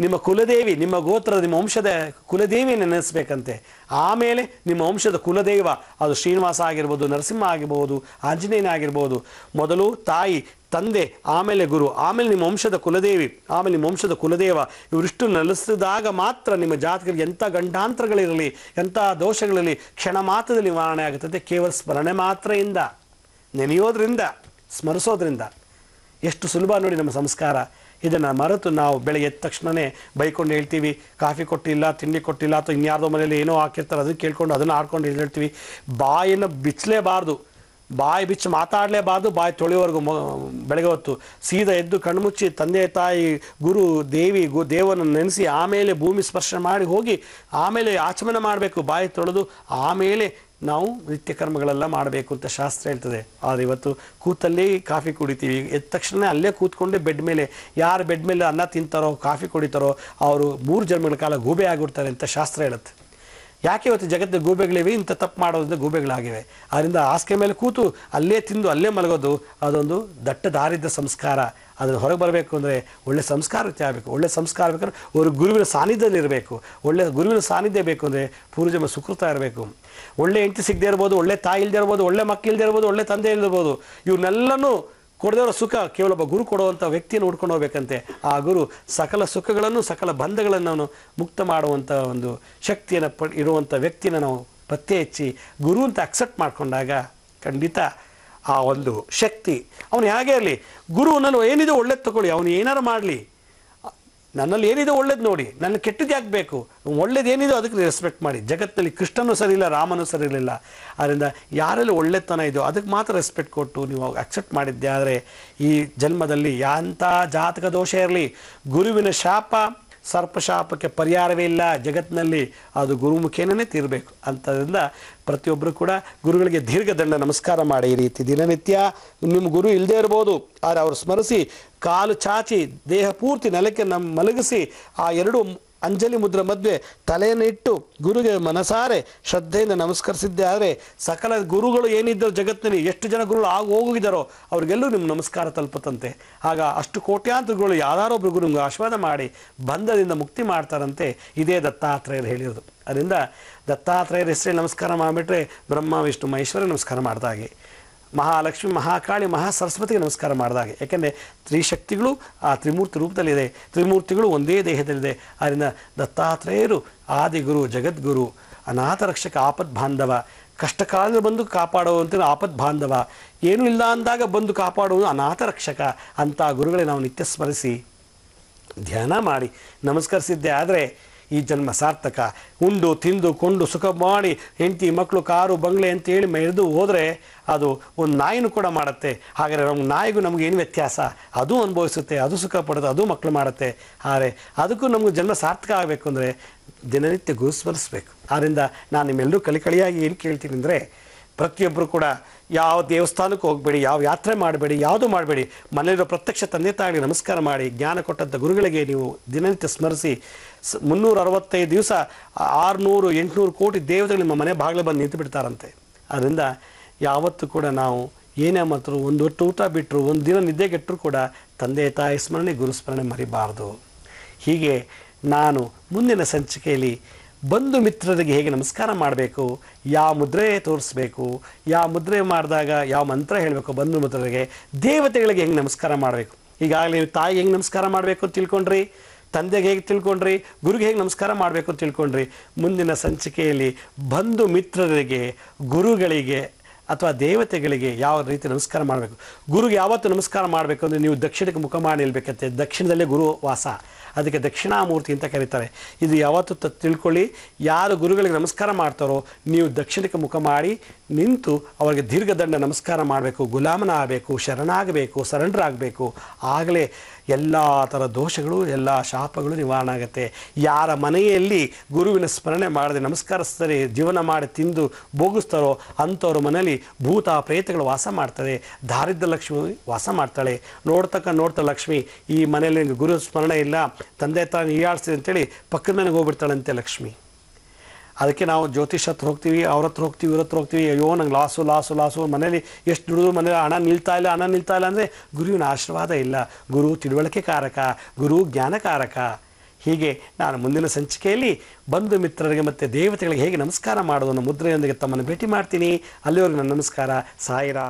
ನಿಮ್ಮ ಕುಲದೇವಿ ನಿಮ್ಮ ಗೋತ್ರದ ನಿಮ್ಮ ವಂಶದ ಕುಲದೇವಿ ನೆನೆಸ್ಬೇಕಂತೆ ಆಮೇಲೆ ನಿಮ್ಮ ವಂಶದ ಕುಲದೇವ ಅದು ಶ್ರೀನಿವಾಸ ಆಗಿರ್ಬೋದು ನರಸಿಂಹ ಆಗಿರ್ಬೋದು ಆಂಜನೇಯನ ಆಗಿರ್ಬೋದು ಮೊದಲು ತಾಯಿ ತಂದೆ ಆಮೇಲೆ ಗುರು ಆಮೇಲೆ ನಿಮ್ಮ ವಂಶದ ಕುಲದೇವಿ ಆಮೇಲೆ ನಿಮ್ಮ ವಂಶದ ಕುಲದೇವ ಇವರಿಷ್ಟು ನೆಲೆಸಿದಾಗ ಮಾತ್ರ ನಿಮ್ಮ ಜಾತಕರಿಗೆ ಎಂಥ ಗಂಡಾಂತರಗಳಿರಲಿ ಎಂಥ ದೋಷಗಳಿರಲಿ ಕ್ಷಣ ಮಾತ್ರದಲ್ಲಿ ನಿವಾರಣೆ ಆಗುತ್ತದೆ ಕೇವಲ ಸ್ಮರಣೆ ಮಾತ್ರೆಯಿಂದ ನೆನೆಯೋದ್ರಿಂದ ಸ್ಮರಿಸೋದ್ರಿಂದ ಎಷ್ಟು ಸುಲಭ ನೋಡಿ ನಮ್ಮ ಸಂಸ್ಕಾರ ಇದನ್ನು ಮರೆತು ನಾವು ಬೆಳಗ್ಗೆ ಎದ್ದ ತಕ್ಷಣವೇ ಬೈಕೊಂಡು ಹೇಳ್ತೀವಿ ಕಾಫಿ ಕೊಟ್ಟಿಲ್ಲ ತಿಂಡಿ ಕೊಟ್ಟಿಲ್ಲ ಅಥವಾ ಇನ್ಯಾರದೋ ಮನೆಯಲ್ಲಿ ಏನೋ ಹಾಕಿರ್ತಾರೆ ಅದನ್ನು ಕೇಳ್ಕೊಂಡು ಅದನ್ನು ಆಡ್ಕೊಂಡು ಹೇಳ್ತೀವಿ ಬಾಯನ್ನು ಬಿಚ್ಚಲೇಬಾರ್ದು ಬಾಯಿ ಬಿಚ್ಚಿ ಮಾತಾಡಲೇಬಾರ್ದು ಬಾಯಿ ತೊಳೆಯವರೆಗೂ ಬೆಳಗ್ಗೆ ಹೊತ್ತು ಸೀದಾ ಎದ್ದು ಕಣ್ಮುಚ್ಚಿ ತಂದೆ ತಾಯಿ ಗುರು ದೇವಿ ಗು ದೇವನ ನೆನೆಸಿ ಆಮೇಲೆ ಭೂಮಿ ಸ್ಪರ್ಶ ಮಾಡಿ ಹೋಗಿ ಆಮೇಲೆ ಆಚಮನ ಮಾಡಬೇಕು ಬಾಯಿ ತೊಳೆದು ಆಮೇಲೆ ನಾವು ನಿತ್ಯ ಕರ್ಮಗಳೆಲ್ಲ ಮಾಡಬೇಕು ಅಂತ ಶಾಸ್ತ್ರ ಹೇಳ್ತದೆ ಆದರೆ ಇವತ್ತು ಕೂತಲ್ಲಿ ಕಾಫಿ ಕುಡಿತೀವಿ ಎದ್ದ ತಕ್ಷಣ ಅಲ್ಲೇ ಕೂತ್ಕೊಂಡು ಬೆಡ್ ಮೇಲೆ ಯಾರು ಬೆಡ್ ಮೇಲೆ ಅನ್ನ ತಿಂತಾರೋ ಕಾಫಿ ಕುಡಿತಾರೋ ಅವರು ಮೂರು ಜನ್ಮಗಳ ಕಾಲ ಗೂಬೆ ಆಗಿಬಿಡ್ತಾರೆ ಅಂತ ಶಾಸ್ತ್ರ ಹೇಳುತ್ತೆ ಯಾಕೆ ಇವತ್ತು ಜಗತ್ತಿನ ಗೂಬೆಗಳಿವೆ ಇಂಥ ತಪ್ಪು ಮಾಡೋದ್ರಿಂದ ಗೂಬೆಗಳಾಗಿವೆ ಅದರಿಂದ ಹಾಸಿಗೆ ಮೇಲೆ ಕೂತು ಅಲ್ಲೇ ತಿಂದು ಅಲ್ಲೇ ಮಲಗೋದು ಅದೊಂದು ದಟ್ಟ ದಾರಿದ್ದ ಸಂಸ್ಕಾರ ಅದನ್ನು ಹೊರಗೆ ಬರಬೇಕು ಅಂದರೆ ಒಳ್ಳೆ ಸಂಸ್ಕಾರ ಆಗಬೇಕು ಒಳ್ಳೆ ಸಂಸ್ಕಾರ ಬೇಕಂದ್ರೆ ಅವರು ಗುರುವಿನ ಇರಬೇಕು ಒಳ್ಳೆ ಗುರುವಿನ ಸಾನ್ನಿಧ್ಯ ಬೇಕು ಅಂದರೆ ಪೂರ್ವಜಮ ಸುಕೃತ ಇರಬೇಕು ಒಳ್ಳೆ ಹೆಂಡತಿ ಸಿಗದೇ ಇರ್ಬೋದು ಒಳ್ಳೆ ತಾಯಿ ಇಲ್ಲದೇ ಇರ್ಬೋದು ಒಳ್ಳೆ ಮಕ್ಕಳು ಇರ್ಬೋದು ಒಳ್ಳೆ ತಂದೆ ಇಲ್ಲದಿರ್ಬೋದು ಇವನ್ನೆಲ್ಲನೂ ಕೊಡದವರ ಸುಖ ಕೇವಲ ಒಬ್ಬ ಗುರು ಕೊಡುವಂಥ ವ್ಯಕ್ತಿಯನ್ನು ಹುಡ್ಕೊಂಡು ಹೋಗ್ಬೇಕಂತೆ ಆ ಗುರು ಸಕಲ ಸುಖಗಳನ್ನು ಸಕಲ ಬಂಧಗಳನ್ನು ಅವನು ಮುಕ್ತ ಮಾಡುವಂಥ ಒಂದು ಶಕ್ತಿಯನ್ನು ಪ ಇರುವಂಥ ವ್ಯಕ್ತಿನ ನಾವು ಪತ್ತೆ ಹಚ್ಚಿ ಗುರು ಅಂತ ಅಕ್ಸೆಪ್ಟ್ ಮಾಡಿಕೊಂಡಾಗ ಖಂಡಿತ ಆ ಒಂದು ಶಕ್ತಿ ಅವನು ಹೇಗೆ ಇರಲಿ ಗುರು ಏನಿದೆ ಒಳ್ಳೇದು ತಗೊಳ್ಳಿ ಅವನು ಏನಾರು ಮಾಡಲಿ ನನ್ನಲ್ಲಿ ಏನಿದೆ ಒಳ್ಳೇದು ನೋಡಿ ನನ್ನ ಕೆಟ್ಟದ್ದು ಯಾಕೆ ಬೇಕು ಒಳ್ಳೇದೇನಿದೋ ಅದಕ್ಕೆ ರೆಸ್ಪೆಕ್ಟ್ ಮಾಡಿ ಜಗತ್ತಿನಲ್ಲಿ ಕೃಷ್ಣನೂ ಸರಿ ಇಲ್ಲ ರಾಮನೂ ಸರಿ ಇರಲಿಲ್ಲ ಆದ್ದರಿಂದ ಯಾರಲ್ಲಿ ಒಳ್ಳೆತನ ಇದೆಯೋ ಅದಕ್ಕೆ ಮಾತ್ರ ರೆಸ್ಪೆಕ್ಟ್ ಕೊಟ್ಟು ನೀವು ಅಕ್ಸೆಪ್ಟ್ ಮಾಡಿದ್ದೆ ಆದರೆ ಈ ಜನ್ಮದಲ್ಲಿ ಯಾಂಥ ಜಾತಕ ದೋಷ ಇರಲಿ ಗುರುವಿನ ಶಾಪ ಸರ್ಪಶಾಪಕ್ಕೆ ಪರಿಹಾರವೇ ಇಲ್ಲ ಜಗತ್ತಿನಲ್ಲಿ ಅದು ಗುರುಮುಖೇನೇ ತೀರಬೇಕು ಅಂಥದ್ರಿಂದ ಪ್ರತಿಯೊಬ್ಬರು ಕೂಡ ಗುರುಗಳಿಗೆ ದೀರ್ಘದಂಡ ನಮಸ್ಕಾರ ಮಾಡಿ ಈ ರೀತಿ ದಿನನಿತ್ಯ ನಿಮ್ಮ ಗುರು ಇಲ್ಲದೇ ಇರ್ಬೋದು ಆದರೆ ಅವರು ಸ್ಮರಿಸಿ ಕಾಲು ಚಾಚಿ ದೇಹ ಪೂರ್ತಿ ನೆಲಕ್ಕೆ ನಮ್ಮ ಮಲಗಿಸಿ ಆ ಎರಡು ಅಂಜಲಿ ಮುದ್ರ ಮದುವೆ ತಲೆಯನ್ನು ಇಟ್ಟು ಗುರುಗೆ ಮನಸಾರೆ ಶ್ರದ್ಧೆಯಿಂದ ನಮಸ್ಕರಿಸಿದ್ದೆ ಆದರೆ ಸಕಲ ಗುರುಗಳು ಏನಿದ್ದರೂ ಜಗತ್ತಿನಲ್ಲಿ ಎಷ್ಟು ಜನ ಗುರುಗಳು ಆಗ ಹೋಗಿದ್ದಾರೋ ಅವ್ರಿಗೆಲ್ಲೂ ನಿಮ್ಮ ನಮಸ್ಕಾರ ತಲುಪುತ್ತಂತೆ ಆಗ ಅಷ್ಟು ಕೋಟ್ಯಾಂತರ ಗುರುಗಳು ಯಾರಾರೊಬ್ಬರು ಗುರು ನಿಮ್ಗೆ ಆಶೀರ್ವಾದ ಮಾಡಿ ಬಂಧದಿಂದ ಮುಕ್ತಿ ಮಾಡ್ತಾರಂತೆ ಇದೇ ದತ್ತಾತ್ರೇಯರು ಹೇಳಿರೋದು ಅದರಿಂದ ದತ್ತಾತ್ರೇಯರ ಹೆಸರೇ ನಮಸ್ಕಾರ ಮಾಡಿಬಿಟ್ರೆ ಬ್ರಹ್ಮ ವಿಷ್ಣು ಮಹೇಶ್ವರ ನಮಸ್ಕಾರ ಹಾಗೆ ಮಹಾಲಕ್ಷ್ಮಿ ಮಹಾಕಾಳಿ ಮಹಾ ಸರಸ್ವತಿಗೆ ನಮಸ್ಕಾರ ಮಾಡಿದಾಗ ಯಾಕೆಂದರೆ ತ್ರಿಶಕ್ತಿಗಳು ಆ ತ್ರಿಮೂರ್ತಿ ರೂಪದಲ್ಲಿದೆ ತ್ರಿಮೂರ್ತಿಗಳು ಒಂದೇ ದೇಹದಲ್ಲಿದೆ ಆದ್ದರಿಂದ ದತ್ತಾತ್ರೇಯರು ಆದಿಗುರು ಜಗದ್ಗುರು ಅನಾಥ ರಕ್ಷಕ ಆಪದ್ ಬಾಂಧವ ಕಷ್ಟ ಕಾಲದಲ್ಲಿ ಬಂದು ಕಾಪಾಡುವಂಥ ಆಪದ್ ಬಾಂಧವ ಏನೂ ಇಲ್ಲ ಅಂದಾಗ ಬಂದು ಕಾಪಾಡುವುದು ಅನಾಥ ರಕ್ಷಕ ಅಂಥ ಗುರುಗಳೇ ನಾವು ನಿತ್ಯ ಸ್ಮರಿಸಿ ಧ್ಯಾನ ಮಾಡಿ ನಮಸ್ಕರಿಸಿದ್ದೆ ಆದರೆ ಈ ಜನ್ಮ ಸಾರ್ಥಕ ಉಂಡು ತಿಂದು ಕೊಂಡು ಸುಖ ಮಾಡಿ ಹೆಂಡತಿ ಮಕ್ಕಳು ಕಾರು ಬಂಗ್ಲೆ ಅಂತ ಹೇಳಿ ಮೆರೆದು ಹೋದರೆ ಅದು ಒಂದು ನಾಯಿನೂ ಕೂಡ ಮಾಡುತ್ತೆ ಹಾಗಾದರೆ ನಮ್ಮ ನಾಯಿಗೂ ನಮಗೆ ಏನು ವ್ಯತ್ಯಾಸ ಅದು ಅನುಭವಿಸುತ್ತೆ ಅದು ಸುಖ ಪಡುತ್ತೆ ಅದು ಮಕ್ಕಳು ಮಾಡುತ್ತೆ ಆದರೆ ಅದಕ್ಕೂ ನಮಗೆ ಜನ್ಮ ಸಾರ್ಥಕ ಆಗಬೇಕು ಅಂದರೆ ದಿನನಿತ್ಯ ಗುರು ಸ್ಮರಿಸ್ಬೇಕು ಆದ್ದರಿಂದ ನಾನು ನಿಮ್ಮೆಲ್ಲರೂ ಕಲಿಕಳಿಯಾಗಿ ಏನು ಕೇಳ್ತೀನಿ ಅಂದರೆ ಪ್ರತಿಯೊಬ್ಬರು ಕೂಡ ಯಾವ ದೇವಸ್ಥಾನಕ್ಕೆ ಹೋಗಬೇಡಿ ಯಾವ ಯಾತ್ರೆ ಮಾಡಬೇಡಿ ಯಾವುದು ಮಾಡಬೇಡಿ ಮನೆಯಲ್ಲಿರೋ ಪ್ರತ್ಯಕ್ಷ ತಂದೆ ತಾಯಿಗೆ ನಮಸ್ಕಾರ ಮಾಡಿ ಜ್ಞಾನ ಕೊಟ್ಟಂಥ ಗುರುಗಳಿಗೆ ನೀವು ದಿನನಿತ್ಯ ಸ್ಮರಿಸಿ ಮುನ್ನೂರ ಅರವತ್ತೈದು ದಿವಸ ಆರುನೂರು ಎಂಟುನೂರು ಕೋಟಿ ದೇವತೆಗಳು ನಿಮ್ಮ ಮನೆ ಬಾಗಿಲು ಬಂದು ನಿಂತು ಬಿಡ್ತಾರಂತೆ ಅದರಿಂದ ಯಾವತ್ತೂ ಕೂಡ ನಾವು ಏನೇ ಮಾತ್ರ ಒಂದು ಹೊಟ್ಟು ಊಟ ಬಿಟ್ಟರು ಒಂದು ದಿನ ನಿದ್ದೆಗೆಟ್ಟರು ಕೂಡ ತಂದೆ ತಾಯಿ ಸ್ಮರಣೆ ಗುರು ಸ್ಮರಣೆ ಮರಿಬಾರ್ದು ಹೀಗೆ ನಾನು ಮುಂದಿನ ಸಂಚಿಕೆಯಲ್ಲಿ ಬಂಧು ಮಿತ್ರರಿಗೆ ಹೇಗೆ ನಮಸ್ಕಾರ ಮಾಡಬೇಕು ಯಾವ ಮುದ್ರೆ ತೋರಿಸ್ಬೇಕು ಯಾವ ಮುದ್ರೆ ಮಾಡಿದಾಗ ಯಾವ ಮಂತ್ರ ಹೇಳಬೇಕು ಬಂಧು ಮಿತ್ರರಿಗೆ ದೇವತೆಗಳಿಗೆ ಹೆಂಗೆ ನಮಸ್ಕಾರ ಮಾಡಬೇಕು ಈಗಾಗಲೇ ತಾಯಿ ಹೆಂಗೆ ನಮಸ್ಕಾರ ಮಾಡಬೇಕು ಅಂತ ತಿಳ್ಕೊಂಡ್ರಿ ತಂದೆಗೆ ಹೇಗೆ ತಿಳ್ಕೊಂಡ್ರಿ ಗುರುಗೆ ಹೇಗೆ ನಮಸ್ಕಾರ ಮಾಡಬೇಕು ಅಂತ ತಿಳ್ಕೊಂಡ್ರಿ ಮುಂದಿನ ಸಂಚಿಕೆಯಲ್ಲಿ ಬಂಧು ಮಿತ್ರರಿಗೆ ಗುರುಗಳಿಗೆ ಅಥವಾ ದೇವತೆಗಳಿಗೆ ಯಾವ ರೀತಿ ನಮಸ್ಕಾರ ಮಾಡಬೇಕು ಗುರುಗೆ ಯಾವತ್ತು ನಮಸ್ಕಾರ ಮಾಡಬೇಕು ಅಂದರೆ ನೀವು ದಕ್ಷಿಣಕ್ಕೆ ಮುಖ ಮಾಡಿ ನಿಲ್ಬೇಕಂತೆ ದಕ್ಷಿಣದಲ್ಲೇ ಗುರು ವಾಸ ಅದಕ್ಕೆ ದಕ್ಷಿಣಾಮೂರ್ತಿ ಅಂತ ಕರೀತಾರೆ ಇದು ಯಾವತ್ತು ತಿಳ್ಕೊಳ್ಳಿ ಯಾರು ಗುರುಗಳಿಗೆ ನಮಸ್ಕಾರ ಮಾಡ್ತಾರೋ ನೀವು ದಕ್ಷಿಣಕ್ಕೆ ಮುಖ ಮಾಡಿ ನಿಂತು ಅವರಿಗೆ ದೀರ್ಘದಂಡ ನಮಸ್ಕಾರ ಮಾಡಬೇಕು ಗುಲಾಮನ ಆಗಬೇಕು ಶರಣಾಗಬೇಕು ಸರೆಂಡರ್ ಆಗಬೇಕು ಆಗಲೇ ಎಲ್ಲ ಥರ ದೋಷಗಳು ಎಲ್ಲ ಶಾಪಗಳು ನಿವಾರಣೆ ಆಗುತ್ತೆ ಯಾರ ಮನೆಯಲ್ಲಿ ಗುರುವಿನ ಸ್ಮರಣೆ ಮಾಡದೆ ನಮಸ್ಕರಿಸ್ತಾರೆ ಜೀವನ ಮಾಡಿ ತಿಂದು ಭೋಗಿಸ್ತಾರೋ ಅಂಥವ್ರ ಮನೆಯಲ್ಲಿ ಭೂತ ಪ್ರೇತಗಳು ವಾಸ ಮಾಡ್ತಾರೆ ದಾರಿದ್ರ ಲಕ್ಷ್ಮಿ ವಾಸ ಮಾಡ್ತಾಳೆ ನೋಡ್ತಕ್ಕ ನೋಡ್ತಾ ಲಕ್ಷ್ಮಿ ಈ ಮನೆಯಲ್ಲಿ ಗುರು ಸ್ಮರಣೆ ಇಲ್ಲ ತಂದೆ ತಾಯಿ ಹೀಯಾಡ್ಸ್ತಿದೆ ಅಂತೇಳಿ ಪಕ್ಕದ ಮನೆಗೆ ಹೋಗ್ಬಿಡ್ತಾಳಂತೆ ಲಕ್ಷ್ಮಿ ಅದಕ್ಕೆ ನಾವು ಜ್ಯೋತಿಷ್ ಹತ್ರ ಹೋಗ್ತೀವಿ ಅವ್ರ ಹತ್ರ ಹೋಗ್ತೀವಿ ಇವ್ರ ಹತ್ರ ಹೋಗ್ತೀವಿ ಅಯ್ಯೋ ನಂಗೆ ಲಾಸು ಲಾಸು ಲಾಸು ಮನೇಲಿ ಎಷ್ಟು ದುಡಿದು ಮನೇಲಿ ಹಣ ನಿಲ್ತಾ ಇಲ್ಲ ಹಣ ನಿಲ್ತಾ ಇಲ್ಲ ಅಂದರೆ ಗುರುವಿನ ಆಶೀರ್ವಾದ ಇಲ್ಲ ಗುರು ತಿಳುವಳಿಕೆ ಕಾರಕ ಗುರು ಜ್ಞಾನಕಾರಕ ಹೀಗೆ ನಾನು ಮುಂದಿನ ಸಂಚಿಕೆಯಲ್ಲಿ ಬಂಧು ಮಿತ್ರರಿಗೆ ಮತ್ತು ದೇವತೆಗಳಿಗೆ ಹೇಗೆ ನಮಸ್ಕಾರ ಮಾಡೋದನ್ನು ಮುದ್ರೆಯೊಂದಿಗೆ ತಮ್ಮನ್ನು ಭೇಟಿ ಮಾಡ್ತೀನಿ ಅಲ್ಲಿವರೆಗೆ ನನ್ನ ನಮಸ್ಕಾರ ಸಾಯಿರಾ